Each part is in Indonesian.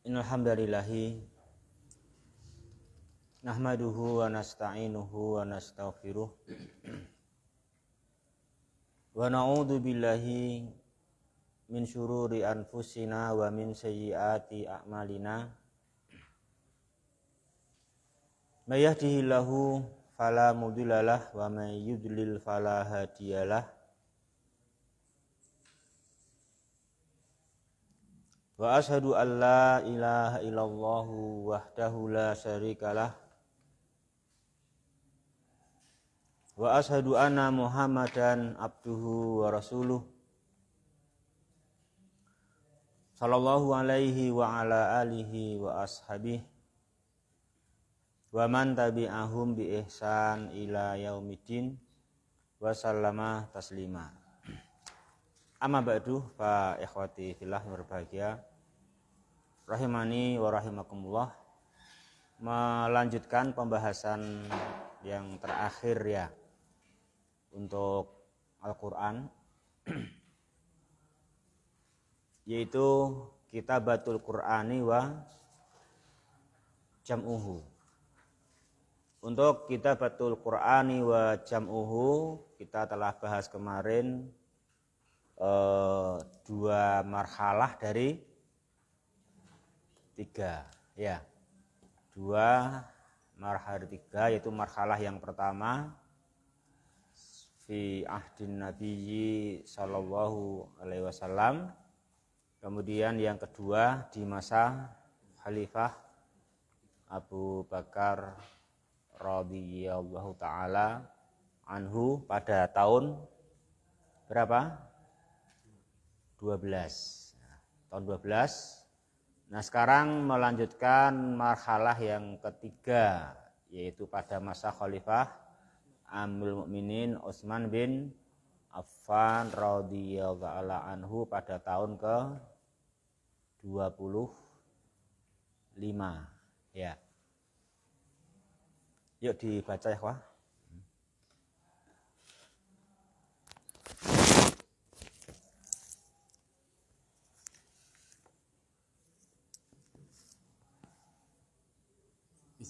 Innalhamdalillahi Nahmaduhu wa nasta'inuhu wa nasta'firuh Wa na'udhu billahi Min syururi anfusina wa min sayyiati a'malina Mayyahdihillahu falamudillalah wa mayyudlil falahadiyalah Wa ashadu an la ilaha illallahu wahdahu la syarikalah Wa ashadu anna muhammadan abduhu wa rasuluh Sallallahu alaihi wa ala alihi wa ashabih Wa man tabi'ahum bi ihsan ila yaumidin Wa salamah taslima Amma ba'du fa ikhwati fillah berbahagia rahimani wa rahimakumullah melanjutkan pembahasan yang terakhir ya untuk Al-Qur'an yaitu Kitabatul Qur'ani wa jam'uhu untuk Kitabatul Qur'ani wa jam'uhu kita telah bahas kemarin eh, dua marhalah dari tiga ya dua marhar tiga yaitu marhalah yang pertama fi ahdin nabiyyi sallallahu alaihi wasallam kemudian yang kedua di masa khalifah Abu Bakar radhiyallahu taala anhu pada tahun berapa 12 nah, tahun 12 Nah sekarang melanjutkan marhalah yang ketiga yaitu pada masa Khalifah Amrul Mukminin Utsman bin Affan radhiyallahu anhu pada tahun ke 25 ya. Yuk dibaca ya, Wah.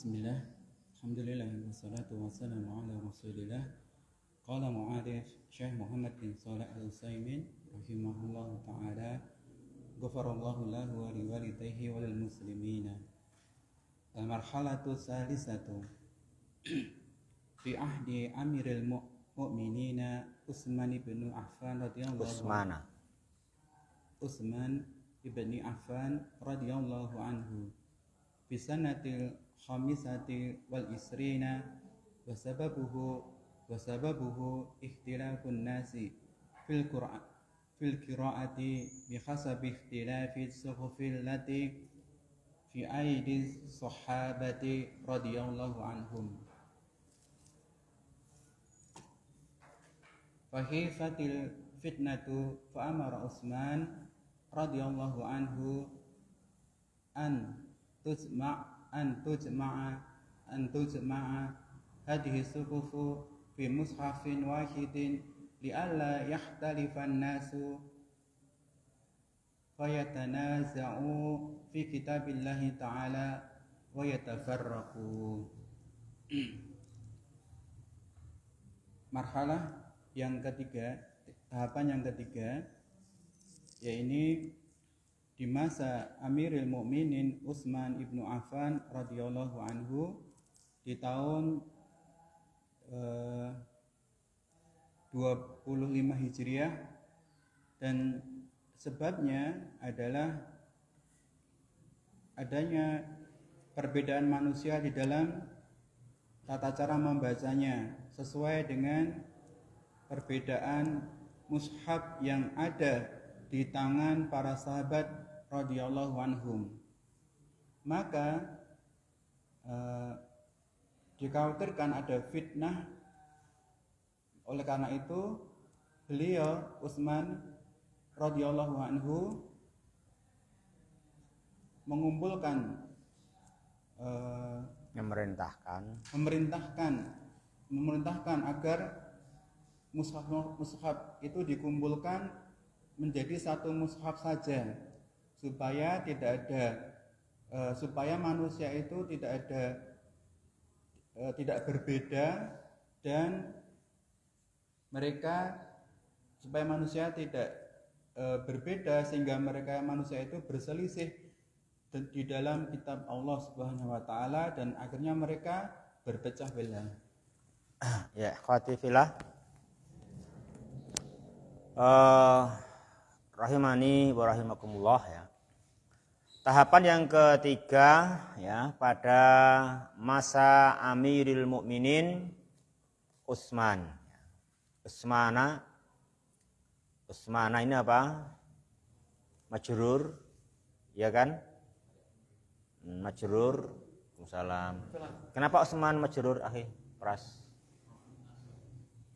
Bismillah Alhamdulillah Wassalatu wassalamu ala rasulillah Qala mu'arif Syekh Muhammad bin Salah al-Usaymin Rahimahullah ta'ala Gufarallahu lahu wa liwalidayhi wa muslimina Al-marhalatu salisatu Fi ahdi amiril mu'minina Usman ibn Affan radhiyallahu Usmana Usman ibn Affan radhiyallahu anhu Bisanatil الخامسة والعشرين وسببه وسببه اختلاف الناس في القراءة في القراءة بحسب اختلاف الصحف التي في أيدي الصحابة رضي الله عنهم فهيفت الفتنة فأمر عثمان رضي الله عنه أن تسمع أن تجمع أن تجمع هذه الصحف في مصحف واحد لئلا يختلف الناس فيتنازعوا في كتاب الله تعالى ويتفرقوا Marhalah yang ketiga, tahapan yang ketiga, yaitu di masa Amirul Mukminin Utsman ibnu Affan radhiyallahu anhu di tahun eh, 25 Hijriah dan sebabnya adalah adanya perbedaan manusia di dalam tata cara membacanya sesuai dengan perbedaan mushaf yang ada di tangan para sahabat radhiyallahu anhum. Maka eh, dikhawatirkan ada fitnah oleh karena itu beliau Utsman radhiyallahu anhu mengumpulkan eh, memerintahkan memerintahkan memerintahkan agar mushaf mushaf itu dikumpulkan menjadi satu mushaf saja supaya tidak ada uh, supaya manusia itu tidak ada uh, tidak berbeda dan mereka supaya manusia tidak e, berbeda sehingga mereka manusia itu berselisih di dalam kitab Allah Subhanahu wa taala dan akhirnya mereka berpecah belah. Ya, khatifilah. Uh, rahimani wa rahimakumullah ya. Tahapan yang ketiga ya pada masa Amirul Mukminin Utsman. Utsmana Utsmana ini apa? Majrur ya kan? Majrur. Salam. Kenapa Utsman majrur akhir Pras.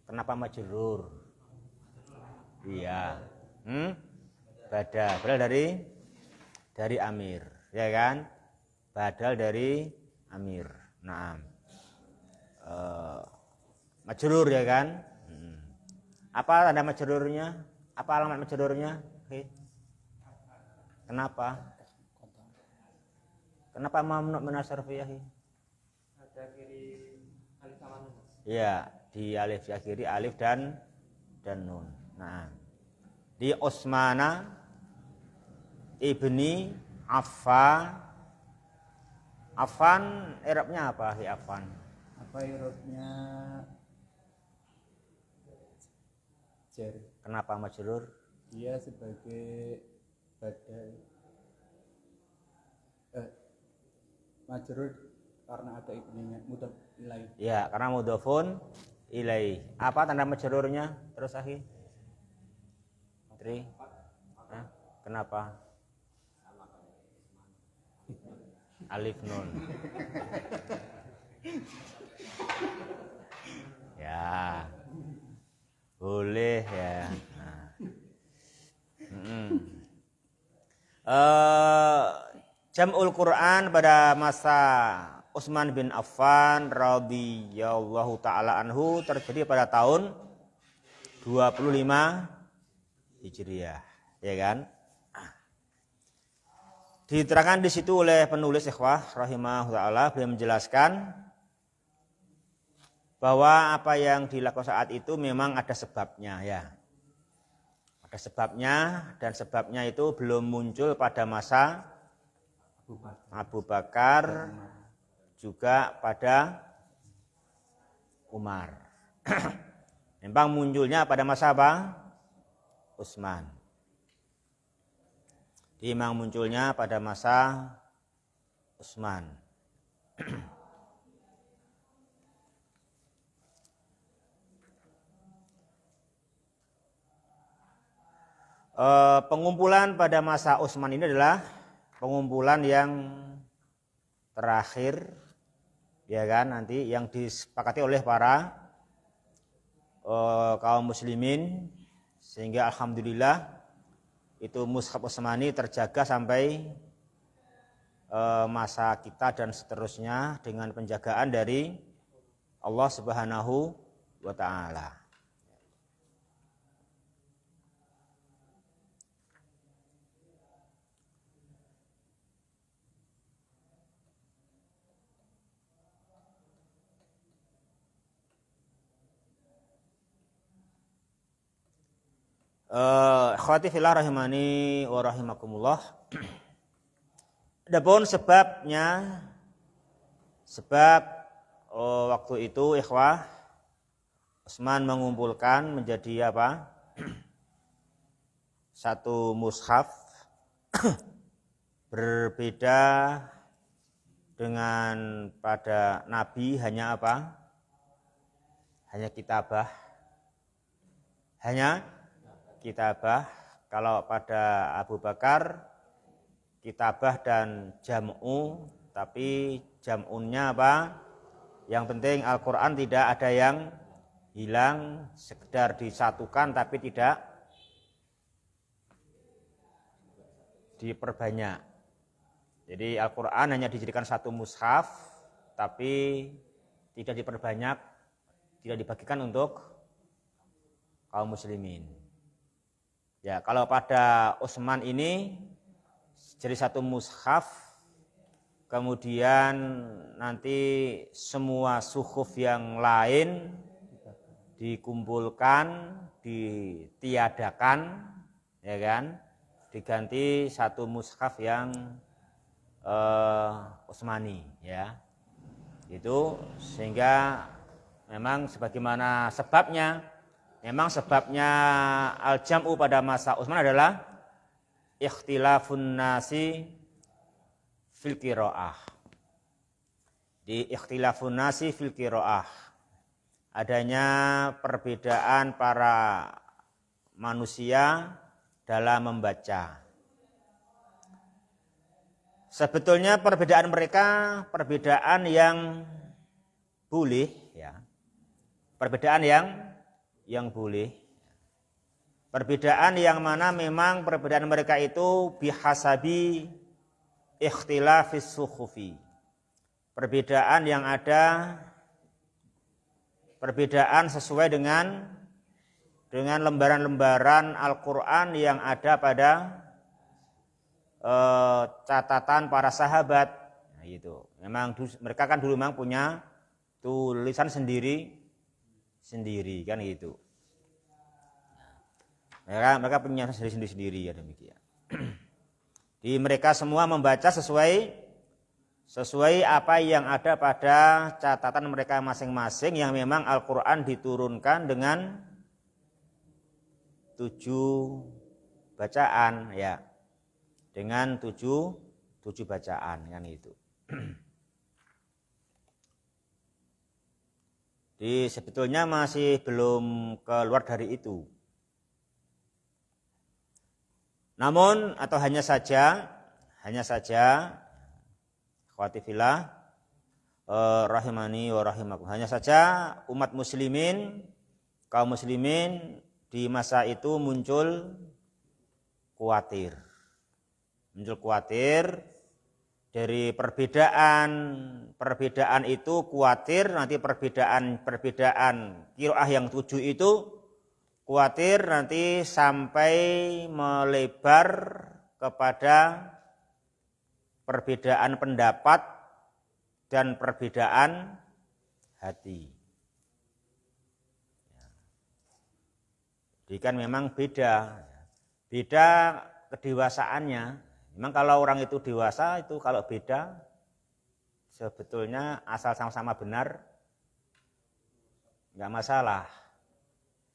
Kenapa majrur? Iya. Hmm? Bada. Beda dari dari amir, ya kan? Badal dari amir. nah E, eh, majelur ya kan? Hmm. Apa tanda majelurnya Apa alamat majelurnya Oke. Kenapa? Kenapa mamnu menasar fiyahi? Ada kiri alif sama nun. Iya, di alif ya kiri alif dan dan nun. Nah. Di Osmana ibni Affan Affan Arabnya apa Hi Affan apa Arabnya Jer kenapa majrur dia sebagai badai. eh, majrur karena ada ibninya mudaf ilai ya karena mudafun ilai apa tanda majrurnya terus akhir Tri kenapa alif nun ya boleh ya nah. hmm. uh, jamul Quran pada masa Utsman bin Affan radhiyallahu taala anhu terjadi pada tahun 25 Hijriah, ya kan? Diterangkan di situ oleh penulis ikhwah rahimahullah ta'ala beliau menjelaskan bahwa apa yang dilakukan saat itu memang ada sebabnya ya. Ada sebabnya dan sebabnya itu belum muncul pada masa Abu Bakar juga pada Umar. memang munculnya pada masa apa? usman Timang munculnya pada masa Utsman. e, pengumpulan pada masa Utsman ini adalah pengumpulan yang terakhir ya kan nanti yang disepakati oleh para e, kaum muslimin sehingga alhamdulillah itu mushaf Utsmani terjaga sampai e, masa kita dan seterusnya dengan penjagaan dari Allah Subhanahu wa taala. Eh, Khawati filah rahimani wa rahimakumullah. Adapun sebabnya sebab oh, waktu itu ikhwah Utsman mengumpulkan menjadi apa? Satu mushaf berbeda dengan pada nabi hanya apa? Hanya kitabah. Hanya kitabah, kalau pada Abu Bakar kitabah dan jam'u, tapi jam'unnya apa? Yang penting Al-Quran tidak ada yang hilang, sekedar disatukan tapi tidak diperbanyak. Jadi Al-Quran hanya dijadikan satu mushaf, tapi tidak diperbanyak, tidak dibagikan untuk kaum muslimin. Ya, kalau pada Utsman ini jadi satu mushaf kemudian nanti semua suhuf yang lain dikumpulkan, ditiadakan, ya kan? Diganti satu mushaf yang eh Utsmani, ya. Itu sehingga memang sebagaimana sebabnya Memang sebabnya al-jam'u pada masa Utsman adalah ikhtilafun nasi fil qiraah. Di ikhtilafun nasi fil qiraah. Adanya perbedaan para manusia dalam membaca. Sebetulnya perbedaan mereka perbedaan yang boleh ya. Perbedaan yang yang boleh. Perbedaan yang mana memang perbedaan mereka itu bihasabi ikhtilafis suhufi. Perbedaan yang ada perbedaan sesuai dengan dengan lembaran-lembaran Al-Qur'an yang ada pada eh, catatan para sahabat. Nah, gitu. Memang mereka kan dulu memang punya tulisan sendiri sendiri kan gitu mereka mereka punya sendiri sendiri ya demikian di mereka semua membaca sesuai sesuai apa yang ada pada catatan mereka masing-masing yang memang Al-Qur'an diturunkan dengan tujuh bacaan ya dengan tujuh tujuh bacaan kan itu Jadi sebetulnya masih belum keluar dari itu. Namun atau hanya saja, hanya saja, khawatifilah, eh, rahimani wa rahimakum. Hanya saja umat muslimin, kaum muslimin di masa itu muncul khawatir, Muncul khawatir dari perbedaan perbedaan itu kuatir nanti perbedaan perbedaan kiroah yang tujuh itu kuatir nanti sampai melebar kepada perbedaan pendapat dan perbedaan hati. Jadi kan memang beda, beda kedewasaannya, Memang kalau orang itu dewasa itu kalau beda sebetulnya asal sama-sama benar nggak masalah.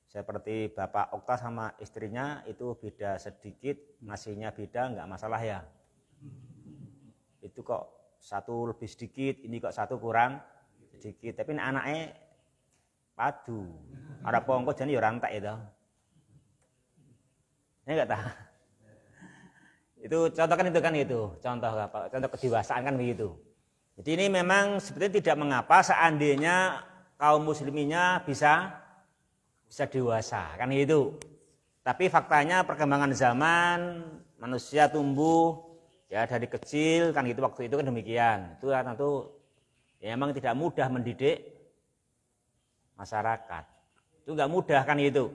Seperti Bapak Okta sama istrinya itu beda sedikit, nasinya beda, nggak masalah ya. Itu kok satu lebih sedikit, ini kok satu kurang sedikit. Tapi anaknya padu. Ada pongkok jadi ya orang ya tak itu. Ini enggak tahu. Itu contoh kan itu kan itu, contoh apa? Contoh kedewasaan kan begitu. Jadi ini memang sebetulnya tidak mengapa seandainya kaum musliminnya bisa bisa dewasa kan itu. Tapi faktanya perkembangan zaman manusia tumbuh ya dari kecil kan gitu waktu itu kan demikian. Itu ya, tentu ya memang tidak mudah mendidik masyarakat. Itu nggak mudah kan itu.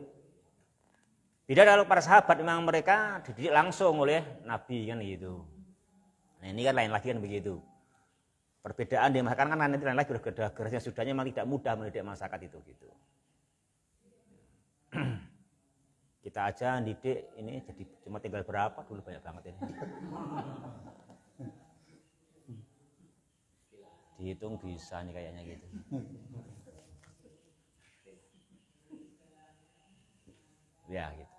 Beda kalau para sahabat memang mereka dididik langsung oleh Nabi kan gitu. Nah, ini kan lain lagi kan begitu. Perbedaan di masyarakat kan nanti lain lagi gerah gerahnya sudahnya memang tidak mudah mendidik masyarakat itu gitu. Kita aja didik ini jadi cuma tinggal berapa dulu banyak banget ini. Dihitung bisa nih kayaknya gitu. Ya gitu.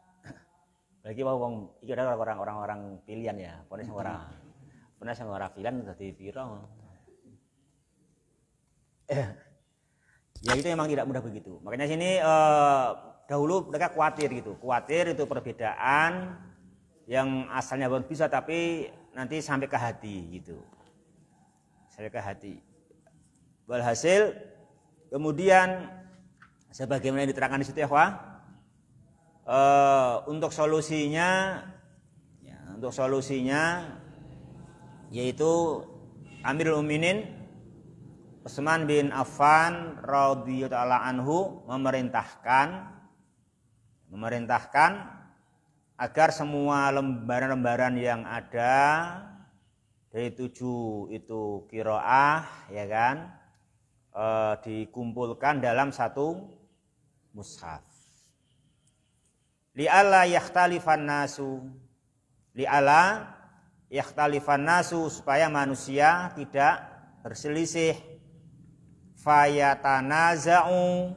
Lagi mau wong iki ada orang-orang orang-orang pilihan ya, ponis ora. Hmm. Ponis ora pilihan dadi piro. ya itu memang tidak mudah begitu. Makanya sini eh, dahulu mereka khawatir gitu, khawatir itu perbedaan yang asalnya belum bisa tapi nanti sampai ke hati gitu. Sampai ke hati. Walhasil kemudian sebagaimana yang diterangkan di situ ya, Eh, untuk solusinya ya, untuk solusinya yaitu Amirul Uminin Utsman bin Affan radhiyallahu anhu memerintahkan memerintahkan agar semua lembaran-lembaran yang ada dari tujuh itu kiroah ya kan e, dikumpulkan dalam satu mushaf li'alla yakhtalifan nasu ala yakhtalifan nasu supaya manusia tidak berselisih fayatanaza'u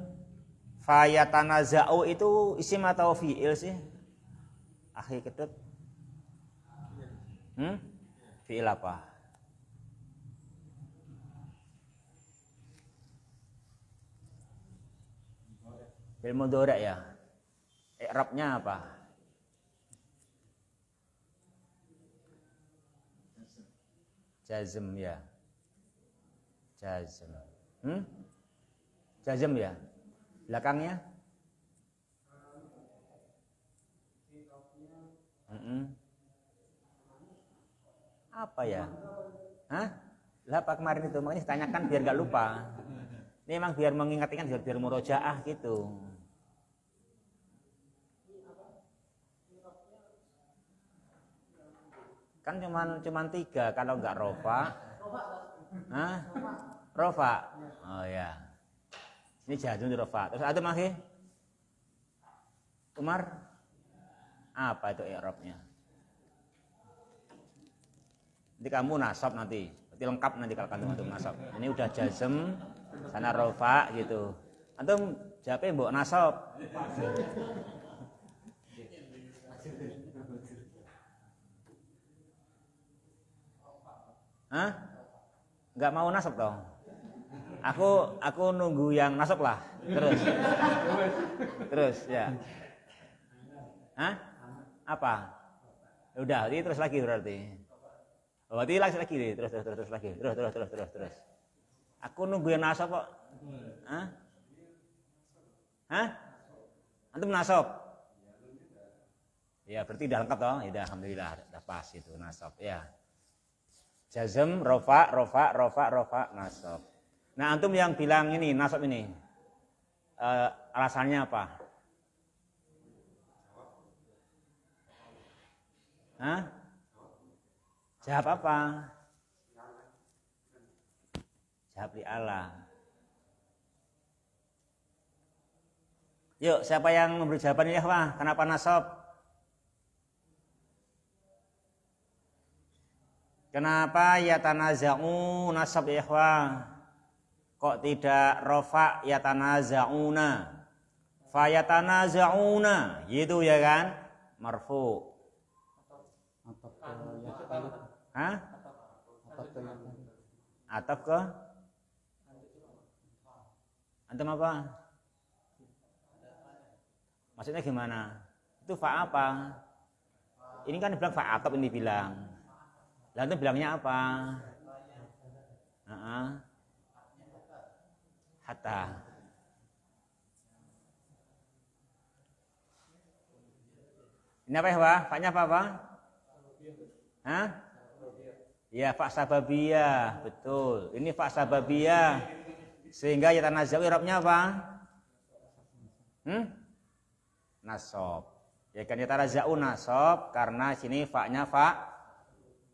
fayatanaza'u itu isim atau fi'il sih akhi ketut hmm? fi'il apa Fi'il mudorek ya. I'rabnya apa? Jazm ya. Jazm. Hmm? Jazm ya. Belakangnya? Mm -mm. Apa ya? Hah? Lah Pak kemarin itu makanya tanyakan biar gak lupa. Ini emang biar mengingatkan biar biar murojaah gitu. kan cuma cuma tiga kalau nggak rofa Hah? rofa oh ya ini di rofa terus ada mahi Umar apa itu eropnya nanti kamu nasab nanti nanti lengkap nanti kalau kamu untuk nasab ini udah jazem sana rofa gitu atau jawabnya mbok nasab Hah? Gak mau nasab toh? Aku aku nunggu yang nasab lah. Terus. terus ya. Hah? Apa? Ya udah, ini terus lagi berarti. Oh, berarti lagi lagi nih terus terus terus, lagi. Terus terus terus terus terus. Aku nunggu yang nasab kok. Hah? Hah? Antum nasab? Ya berarti udah lengkap toh? Ya alhamdulillah udah pas itu nasab ya. Jazm rofa rofa rofa rofa nasab. Nah antum yang bilang ini nasab ini uh, alasannya apa? Hah? Jawab apa? Jawab di Allah. Yuk, siapa yang memberi jawaban ya, Pak? Kenapa nasab? Kenapa ya tanaza'u nasab ikhwah? Kok tidak rofa ya tanaza'una? na gitu ya kan? Marfu. Hah? Atap ke? Antum apa? Maksudnya gimana? Itu fa apa? Ini kan dibilang fa atap ini bilang. Lah itu bilangnya apa? Uh -uh. Hatta. Ini apa ya, Pak? Faknya apa, Pak? Hah? Ya, Pak Sababia, betul. Ini Pak Sababia. Sehingga ya tanazau irobnya apa? Hmm? Nasob. Ya kan ya tanazau nasob karena sini faknya fak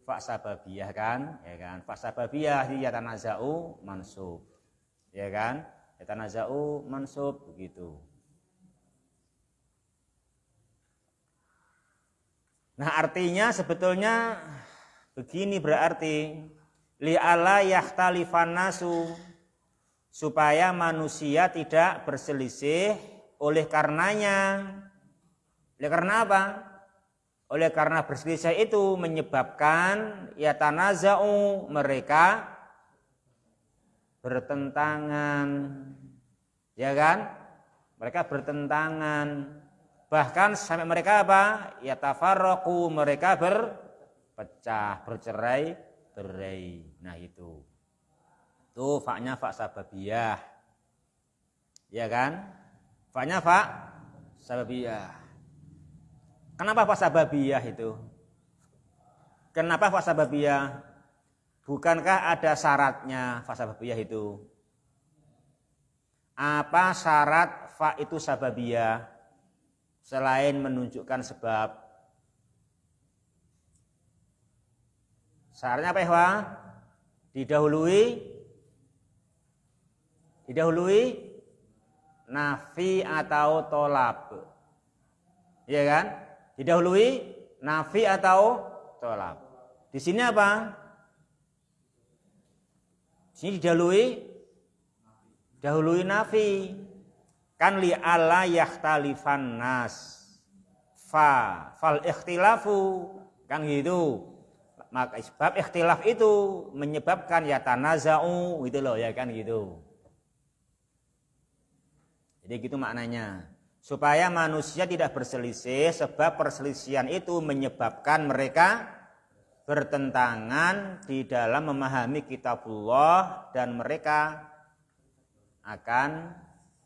fasababiyah kan ya kan fasababiyah di jauh mansub ya kan jauh mansub begitu nah artinya sebetulnya begini berarti li'ala nasu supaya manusia tidak berselisih oleh karenanya oleh karena apa oleh karena berselisih itu menyebabkan ya tanaza'u mereka bertentangan. Ya kan? Mereka bertentangan. Bahkan sampai mereka apa? Ya tafarraqu mereka berpecah, bercerai, berai. Nah itu. Itu faknya fak sababiah Ya kan? Faknya fak sababiah Kenapa wasababiyah itu? Kenapa wasababiyah? Bukankah ada syaratnya wasababiyah itu? Apa syarat fa itu sababiyah selain menunjukkan sebab? Syaratnya apa ya, Didahului didahului nafi atau tolab. Iya kan? Didahului nafi atau tolak. Di sini apa? Di sini didahului dahului nafi. Kan li ala yahtalifan nas. Fa fal ikhtilafu. Kan gitu. Maka sebab ikhtilaf itu menyebabkan ya tanaza'u gitu loh ya kan gitu. Jadi gitu maknanya supaya manusia tidak berselisih sebab perselisihan itu menyebabkan mereka bertentangan di dalam memahami kitabullah dan mereka akan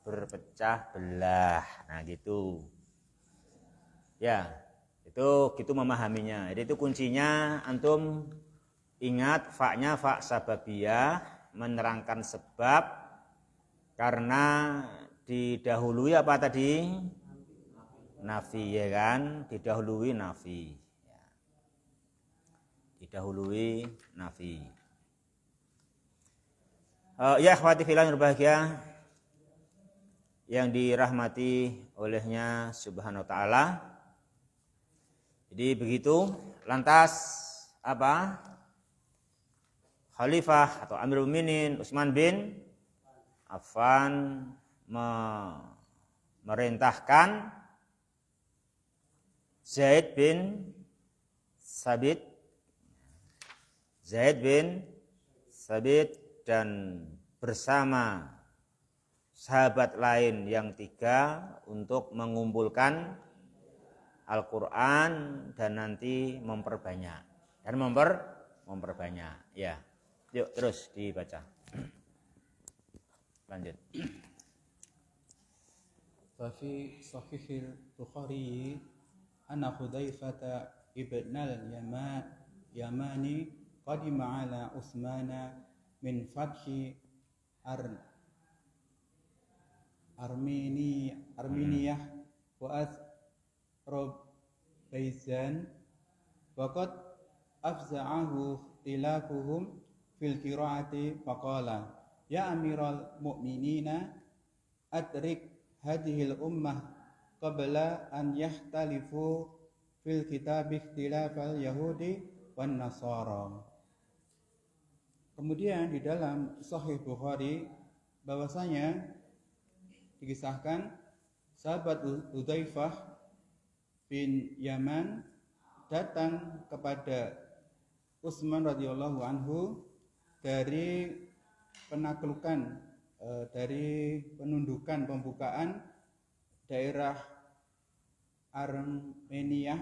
berpecah belah. Nah, gitu. Ya, itu gitu memahaminya. Jadi itu kuncinya antum ingat faknya fak sababiyah menerangkan sebab karena didahului apa tadi? Nafi ya kan? Didahului nafi. Didahului nafi. Uh, ya khawatir filan berbahagia yang dirahmati olehnya subhanahu wa ta'ala. Jadi begitu, lantas apa? Khalifah atau Amirul Minin Utsman bin Affan memerintahkan Zaid bin Sabit Zaid bin Sabit dan bersama sahabat lain yang tiga untuk mengumpulkan Al-Quran dan nanti memperbanyak dan memper memperbanyak ya yuk terus dibaca lanjut ففي صحيح البخاري أن حذيفة ابن اليماني قدم على عثمان من فتح أر أرميني أرمينيا وقد أفزعه اختلافهم في القراءة فقال يا أمير المؤمنين أدرك hadhil ummah qabla an yahtalifu fil kitab al yahudi wan nasara. Kemudian di dalam Sahih Bukhari bahwasanya dikisahkan sahabat Hudzaifah bin Yaman datang kepada Utsman radhiyallahu anhu dari penaklukan Eh, dari penundukan pembukaan daerah Armenia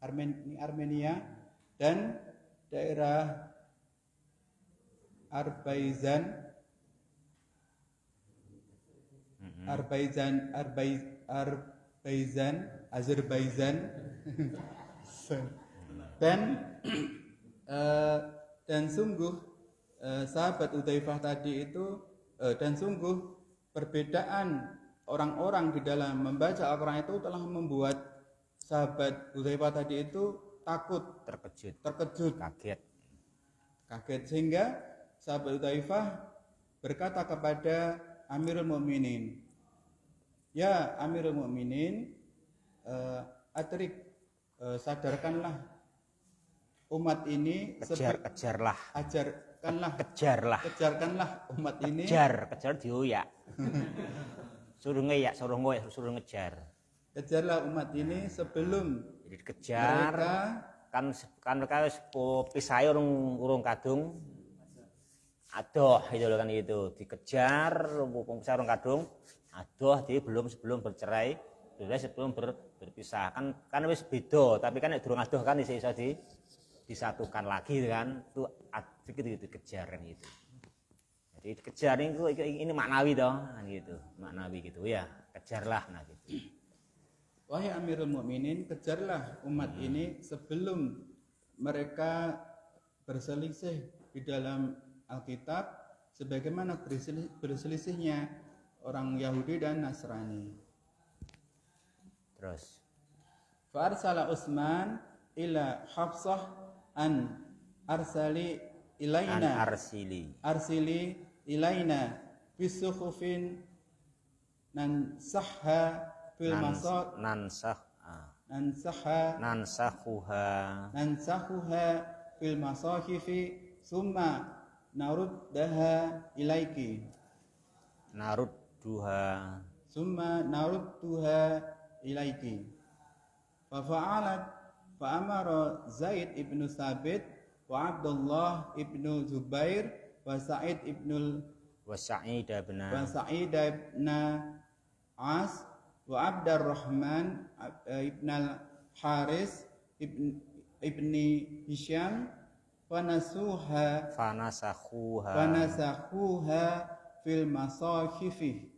Armen, Armenia dan daerah Arbaizan mm-hmm. Arbaizan Arbaiz, Arbaizan Azerbaijan dan eh, dan sungguh eh, sahabat Utaifah tadi itu Eh, dan sungguh perbedaan orang-orang di dalam membaca Al-Quran itu telah membuat sahabat Hudzaifah tadi itu takut terkejut terkejut kaget kaget sehingga sahabat Hudzaifah berkata kepada Amirul Mukminin ya Amirul Mukminin uh, atrik uh, sadarkanlah umat ini kejar kejarlah ajar Kejarkanlah. Kejarlah. Kejarkanlah umat ini. Kejar, kejar dioyak. suruh ngeyak, suruh ngoyak, suruh ngejar. Kejarlah umat ini sebelum jadi kejar kan kan mereka pisai urung urung kadung adoh itu kan itu dikejar bukan pisah urung kadung adoh dia belum sebelum bercerai sudah sebelum ber, berpisah kan kan wis beda tapi kan durung adoh kan iso iso di disatukan lagi kan itu fikir itu kejaran itu jadi kejar itu ini maknawi dong nah gitu maknawi gitu ya kejarlah nah gitu wahai Amirul Mukminin kejarlah umat hmm. ini sebelum mereka berselisih di dalam Alkitab sebagaimana berselisih, berselisihnya orang Yahudi dan Nasrani terus Farsala Utsman ila Hafsah an arsali ilaina an arsili arsili ilaina bisukhufin nan sahha fil masad nan sah nan sahha nan sahuha nan sahuha fil masahifi summa daha ilaiki narudduha summa narudduha ilaiki fa fa'alat Fa'amara Zaid ibnu Sabit wa Abdullah ibnu Zubair wa Sa'id ibnu wa Sa'id ibn wa Sa'id ibn As wa Abdurrahman ibn al-Haris ibn ibni Hisham fanasuha fanasakhuha fanasakhuha fil masahifi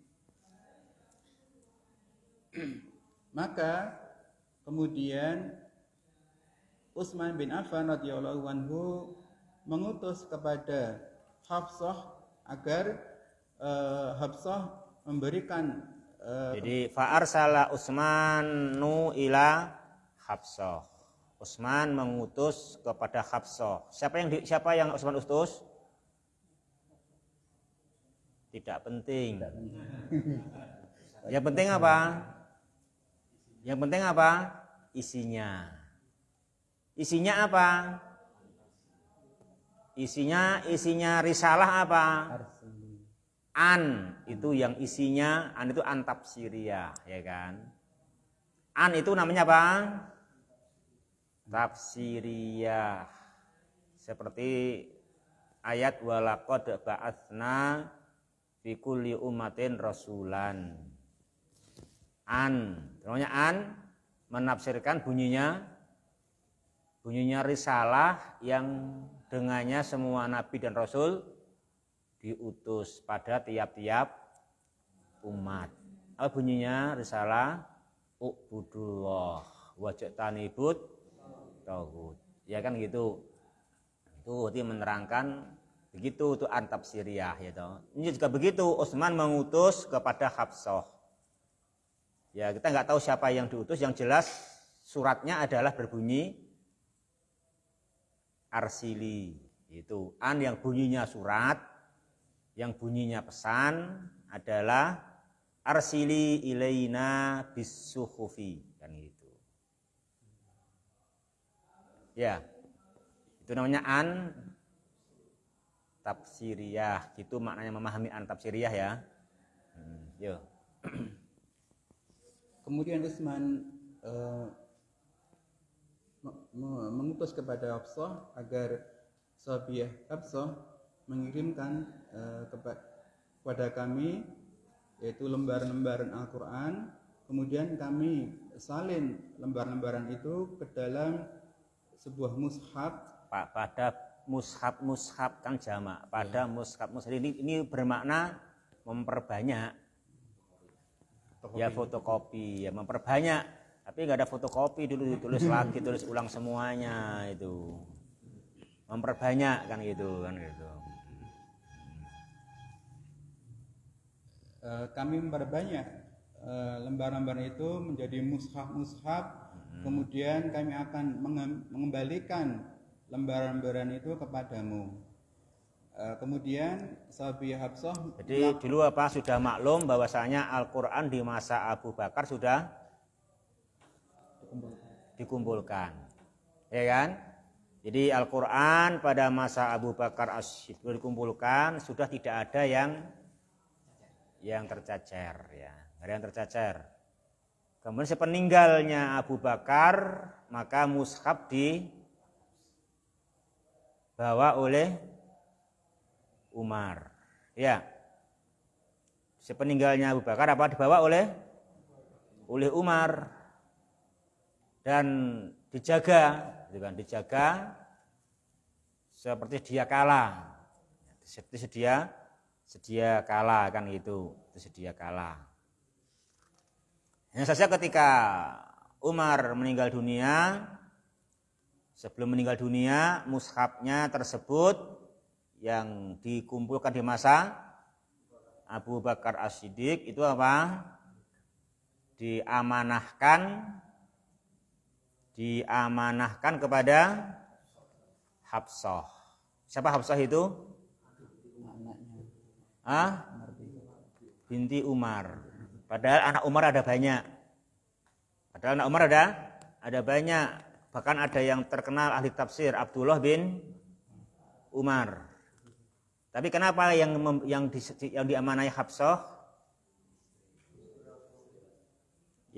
maka kemudian Utsman bin Affan radhiyallahu anhu mengutus kepada Hafsah agar uh, Hafsah memberikan uh, jadi fa'arsala Utsman nu ila Hafsah Utsman mengutus kepada Hafsah siapa yang di, siapa yang Utsman utus tidak penting. Tidak penting. yang penting apa? Yang penting apa? Isinya. Isinya apa? Isinya isinya risalah apa? An itu yang isinya an itu antapsiria ya kan? An itu namanya apa? Tafsiria. Seperti ayat walakod ba'atna fikuli umatin rasulan. An, namanya an menafsirkan bunyinya bunyinya risalah yang dengannya semua nabi dan rasul diutus pada tiap-tiap umat. Apa bunyinya risalah? Ubudullah wajah tanibut tawud. Ya kan gitu. Itu dia menerangkan begitu itu antap Syria ya toh. Ini juga begitu Utsman mengutus kepada Habsah. Ya kita nggak tahu siapa yang diutus. Yang jelas suratnya adalah berbunyi arsili itu an yang bunyinya surat yang bunyinya pesan adalah arsili ilaina bisuhufi kan gitu ya itu namanya an tafsiriyah itu maknanya memahami an tafsiriyah ya hmm, yo kemudian Usman eh, mengutus kepada Hafsah agar Sofiyah Hafsah mengirimkan eh, kepada kami yaitu lembaran-lembaran Al-Qur'an kemudian kami salin lembaran-lembaran itu ke dalam sebuah mushaf Pak pada mushaf-mushaf Kang Jama ya. pada ya. mushaf-mushaf ini ini bermakna memperbanyak ya, fotokopi. ya fotokopi ya memperbanyak tapi nggak ada fotokopi dulu ditulis lagi tulis ulang semuanya itu memperbanyak kan gitu kan gitu eh, kami memperbanyak eh, lembaran-lembaran itu menjadi mushaf-mushaf hmm. kemudian kami akan mengembalikan lembaran-lembaran itu kepadamu eh, kemudian Sabi Habsah jadi dulu apa sudah maklum bahwasanya Al-Qur'an di masa Abu Bakar sudah dikumpulkan ya kan jadi Al-Quran pada masa Abu Bakar As-Siddiq dikumpulkan sudah tidak ada yang yang tercecer ya ada yang tercecer kemudian sepeninggalnya Abu Bakar maka mushaf bawa oleh Umar ya sepeninggalnya Abu Bakar apa dibawa oleh oleh Umar dan dijaga, gitu kan, Dijaga seperti dia kalah, seperti sedia sedia kalah kan gitu, itu sedia kalah Hanya saja ketika Umar meninggal dunia, sebelum meninggal dunia, mushafnya tersebut yang dikumpulkan di masa Abu Bakar As-Siddiq itu apa? Diamanahkan diamanahkan kepada Habsah. Siapa Habsah itu? Ah? Binti Umar. Padahal anak Umar ada banyak. Padahal anak Umar ada ada banyak. Bahkan ada yang terkenal ahli tafsir Abdullah bin Umar. Tapi kenapa yang yang di, yang diamanai Habsah?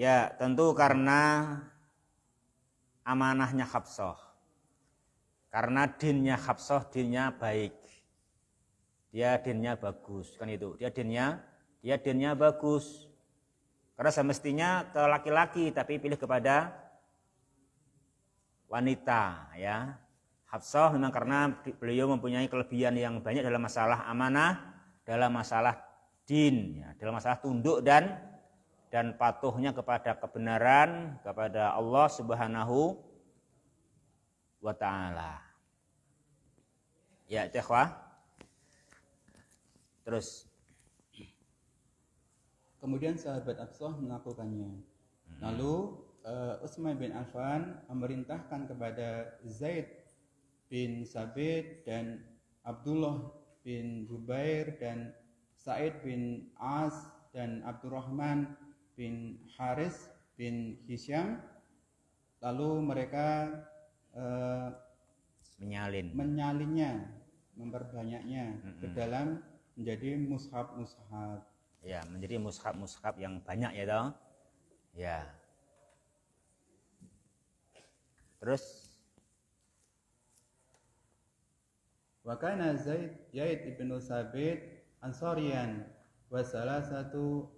Ya, tentu karena amanahnya Habsah. Karena dinnya Habsah dinnya baik. Dia dinnya bagus, kan itu. Dia dinnya dia dinnya bagus. Karena semestinya ke laki-laki tapi pilih kepada wanita ya. Habsah memang karena beliau mempunyai kelebihan yang banyak dalam masalah amanah, dalam masalah din, ya, dalam masalah tunduk dan dan patuhnya kepada kebenaran kepada Allah Subhanahu wa taala. Ya, ikhwah. Terus Kemudian sahabat Absah melakukannya. Hmm. Lalu uh, Utsman bin Affan memerintahkan kepada Zaid bin Sabit dan Abdullah bin Jubair dan Said bin As dan Abdurrahman bin Haris bin hisyam lalu mereka uh, menyalin menyalinnya memperbanyaknya mm -hmm. ke dalam menjadi mushab-mushab ya menjadi mushab-mushab yang banyak ya dong ya terus Wakana Zaid yaitu ibnu Sabit Ansorian wa satu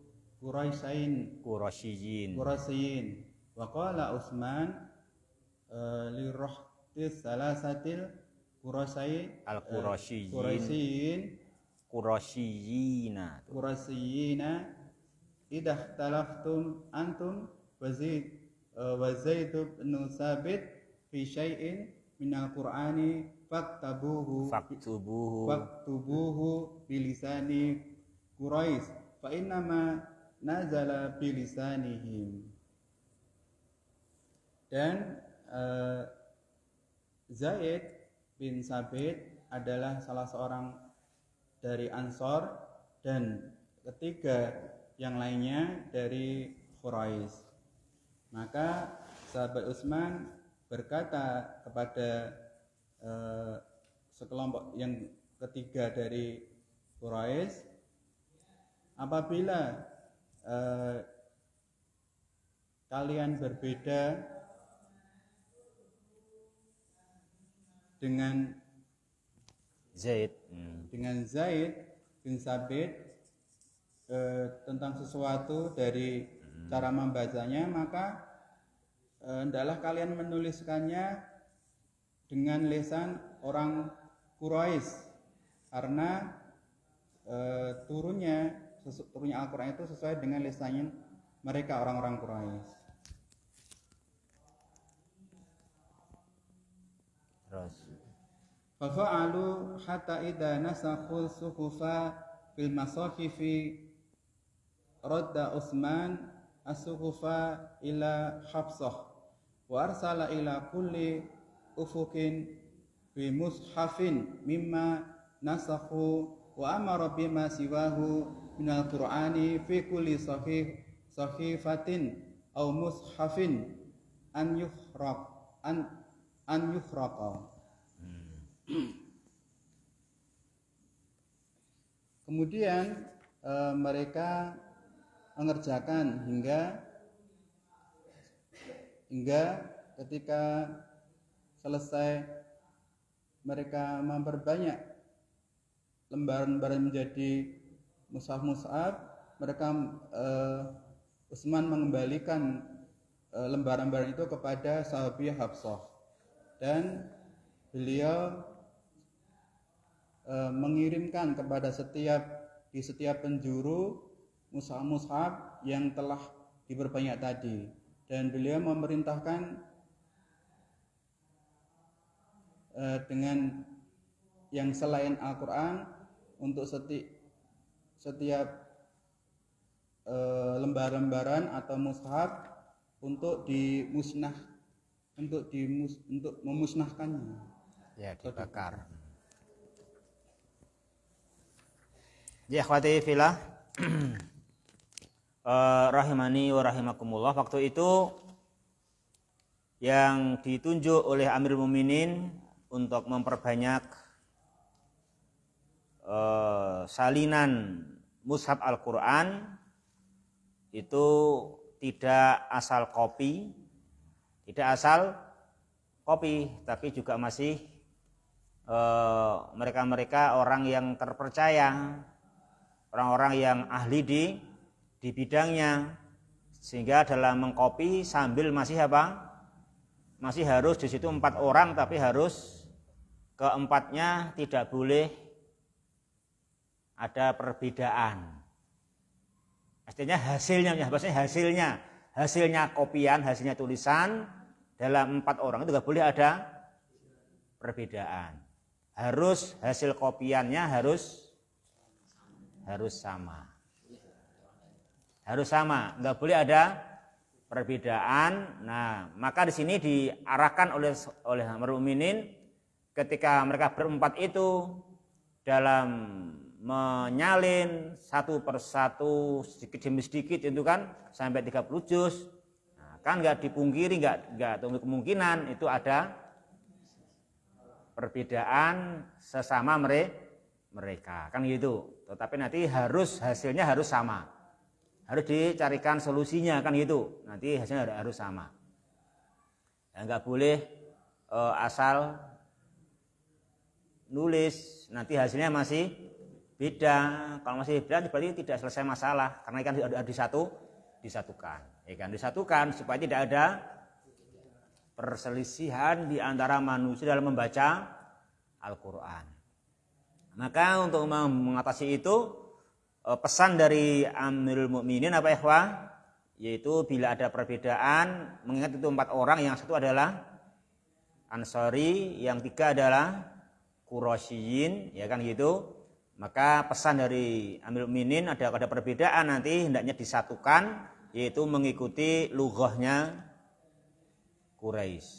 Quraisyin Quraisyin Quraisyin wa qala Utsman e, li rahtis salasatil Quraisyi e, al Quraisyin Qurasyiyin Quraisyina Qurasyiyina idah talaftum antum wazid wa Zaid e, bin Sabit fi syai'in al Qur'ani faktabuhu faktubuhu faktubuhu bilisani Quraisy fa innama nazala bilisanihim dan uh, Zaid bin Sabit adalah salah seorang dari Ansor dan ketiga yang lainnya dari Quraisy. Maka sahabat Utsman berkata kepada uh, sekelompok yang ketiga dari Quraisy, apabila Eh, kalian berbeda dengan Zaid hmm. dengan Zaid bin Sabit eh, tentang sesuatu dari hmm. cara membacanya maka eh, hendaklah kalian menuliskannya dengan lesan orang Quraisy karena e, turunnya turunnya Al-Quran itu sesuai dengan lisanin mereka orang-orang Quraisy. Terus. Fafa'alu hatta idza nasakhul suhufa fil masahifi radda Utsman as-suhufa ila Hafsah wa arsala ila kulli ufukin fi mushafin mimma nasakhu wa amara bima siwahu minal Qur'ani fi kulli sahih sahifatin au mushafin an yukhraq an an yukhraqa. Hmm. Kemudian e, mereka mengerjakan hingga hingga ketika selesai mereka memperbanyak lembaran-lembaran menjadi Musaf Mus'ab mereka uh, eh, Utsman mengembalikan uh, lembaran-lembaran itu kepada sahabiah Habsah dan beliau uh, mengirimkan kepada setiap di setiap penjuru Musaf Musaf yang telah diperbanyak tadi dan beliau memerintahkan dengan yang selain Al-Quran untuk setiap setiap e, lembar-lembaran atau mushaf untuk dimusnah untuk dimus untuk memusnahkannya ya dibakar ya khawati fila eh, rahimani wa rahimakumullah waktu itu yang ditunjuk oleh amir Muminin untuk memperbanyak eh, salinan mushaf Al-Qur'an itu tidak asal kopi, tidak asal kopi, tapi juga masih eh, mereka-mereka orang yang terpercaya, orang-orang yang ahli di di bidangnya. Sehingga dalam mengkopi sambil masih apa? Masih harus di situ empat orang tapi harus keempatnya tidak boleh ada perbedaan. Artinya hasilnya, maksudnya hasilnya, hasilnya kopian, hasilnya tulisan dalam empat orang itu tidak boleh ada perbedaan. Harus hasil kopiannya harus harus sama. Harus sama, nggak boleh ada perbedaan. Nah, maka di sini diarahkan oleh oleh Meruminin ketika mereka berempat itu dalam menyalin satu persatu sedikit demi sedikit itu kan sampai 30 juz nah, kan nggak dipungkiri nggak nggak kemungkinan itu ada perbedaan sesama mereka mereka kan gitu tetapi nanti harus hasilnya harus sama harus dicarikan solusinya kan gitu nanti hasilnya harus sama ya, nggak boleh uh, asal nulis nanti hasilnya masih Beda. Kalau masih beda berarti tidak selesai masalah karena ikan di satu disatukan. Ikan disatukan supaya tidak ada perselisihan di antara manusia dalam membaca Al-Qur'an. Maka untuk mengatasi itu eh, pesan dari Amirul Mukminin apa ya, yaitu bila ada perbedaan mengingat itu empat orang yang satu adalah Ansori yang tiga adalah Kurosiyin ya kan gitu maka pesan dari Amil Minin ada ada perbedaan nanti hendaknya disatukan yaitu mengikuti lugahnya Quraisy.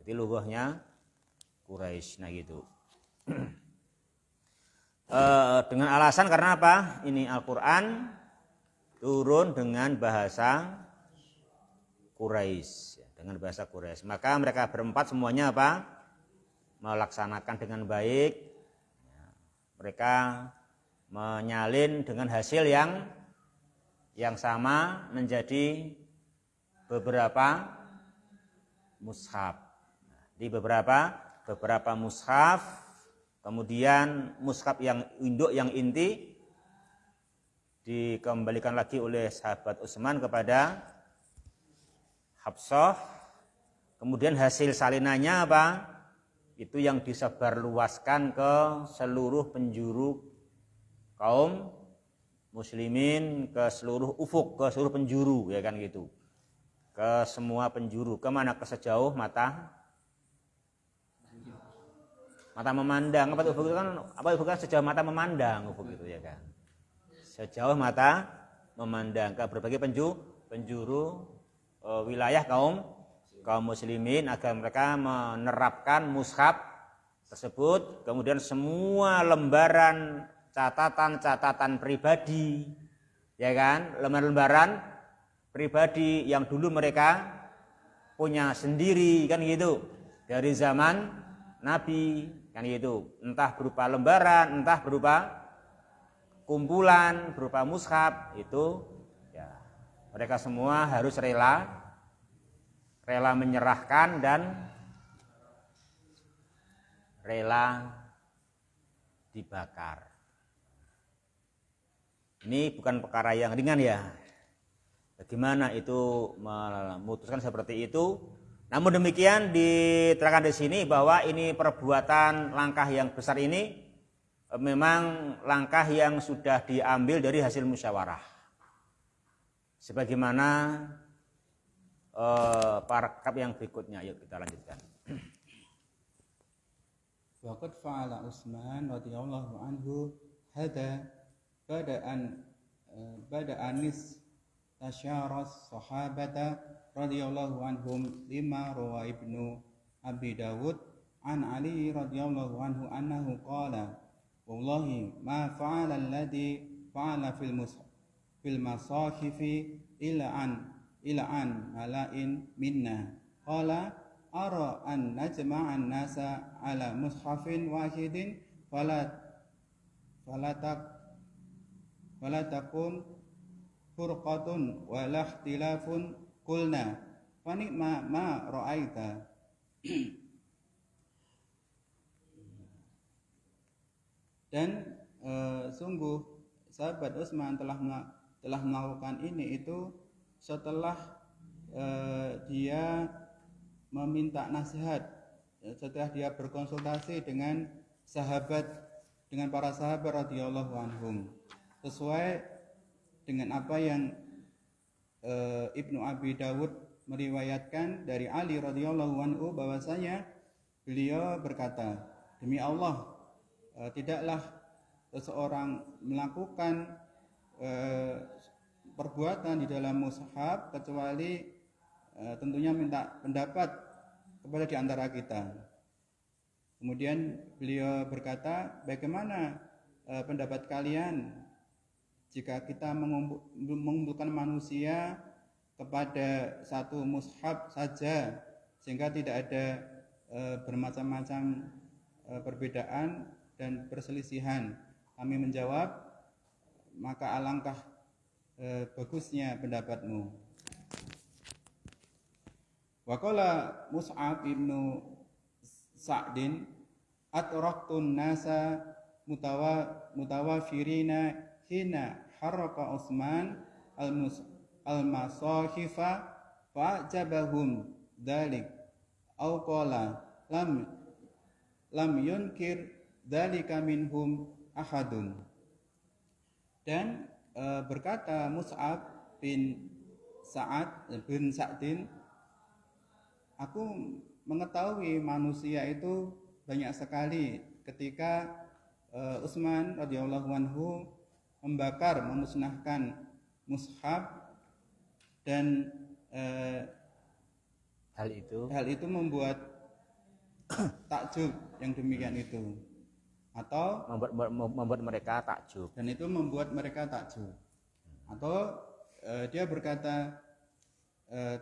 Jadi lugahnya Quraisy nah gitu. e, dengan alasan karena apa? Ini Al-Qur'an turun dengan bahasa Quraisy, dengan bahasa Quraisy. Maka mereka berempat semuanya apa? melaksanakan dengan baik mereka menyalin dengan hasil yang yang sama menjadi beberapa mushaf. Di beberapa beberapa mushaf, kemudian mushaf yang induk yang inti dikembalikan lagi oleh sahabat Utsman kepada Habsah. Kemudian hasil salinannya apa? itu yang disebarluaskan ke seluruh penjuru kaum muslimin ke seluruh ufuk ke seluruh penjuru ya kan gitu ke semua penjuru kemana ke sejauh mata mata memandang apa itu ufuk itu kan apa ufuk kan sejauh mata memandang ufuk itu ya kan sejauh mata memandang ke berbagai penjuru penjuru eh, wilayah kaum kaum muslimin agar mereka menerapkan mushaf tersebut kemudian semua lembaran catatan-catatan pribadi ya kan lembaran-lembaran pribadi yang dulu mereka punya sendiri kan gitu dari zaman Nabi kan gitu entah berupa lembaran entah berupa kumpulan berupa mushaf itu ya mereka semua harus rela rela menyerahkan dan rela dibakar. Ini bukan perkara yang ringan ya. Bagaimana itu memutuskan seperti itu? Namun demikian diterangkan di sini bahwa ini perbuatan langkah yang besar ini eh, memang langkah yang sudah diambil dari hasil musyawarah. Sebagaimana uh, paragraf yang berikutnya. Yuk kita lanjutkan. Waqad fa'ala Utsman radhiyallahu anhu hada bada an eh, bada anis tasyaras sahabata radhiyallahu anhum lima rawa ibnu Abi Dawud an Ali radhiyallahu anhu annahu qala wallahi ma fa'ala alladhi fa'ala fil mus fil masahifi illa an ila'an halain minna qala ara an najma'an nasa ala mushafin wahidin fala falatak falatakun furqatun wala ikhtilafun qulna fa ni'ma ma ra'aita dan uh, sungguh sahabat Utsman telah telah melakukan ini itu setelah eh, dia meminta nasihat, ya, setelah dia berkonsultasi dengan sahabat, dengan para sahabat radhiyallahu anhum, sesuai dengan apa yang e, Ibnu Abi Dawud meriwayatkan dari Ali radhiyallahu anhu bahwasanya beliau berkata, demi Allah, e, tidaklah seseorang melakukan e, perbuatan di dalam mushaf kecuali e, tentunya minta pendapat kepada di antara kita. Kemudian beliau berkata, "Bagaimana e, pendapat kalian jika kita mengumpulkan manusia kepada satu mushaf saja sehingga tidak ada e, bermacam-macam e, perbedaan dan perselisihan?" Kami menjawab, "Maka alangkah eh, bagusnya pendapatmu. Wakola Mus'ab ibnu Sa'din atraktun nasa mutawa mutawafirina hina haraka Utsman al-masahifa jabahum dalik au qala lam lam yunkir dalika minhum ahadun dan Eh, berkata Mus'ab bin Sa'ad eh, bin Sa'din aku mengetahui manusia itu banyak sekali ketika uh, Utsman radhiyallahu anhu membakar memusnahkan mushaf dan uh, hal itu hal itu membuat takjub yang demikian itu atau membuat membuat mereka takjub dan itu membuat mereka takjub atau uh, dia berkata uh,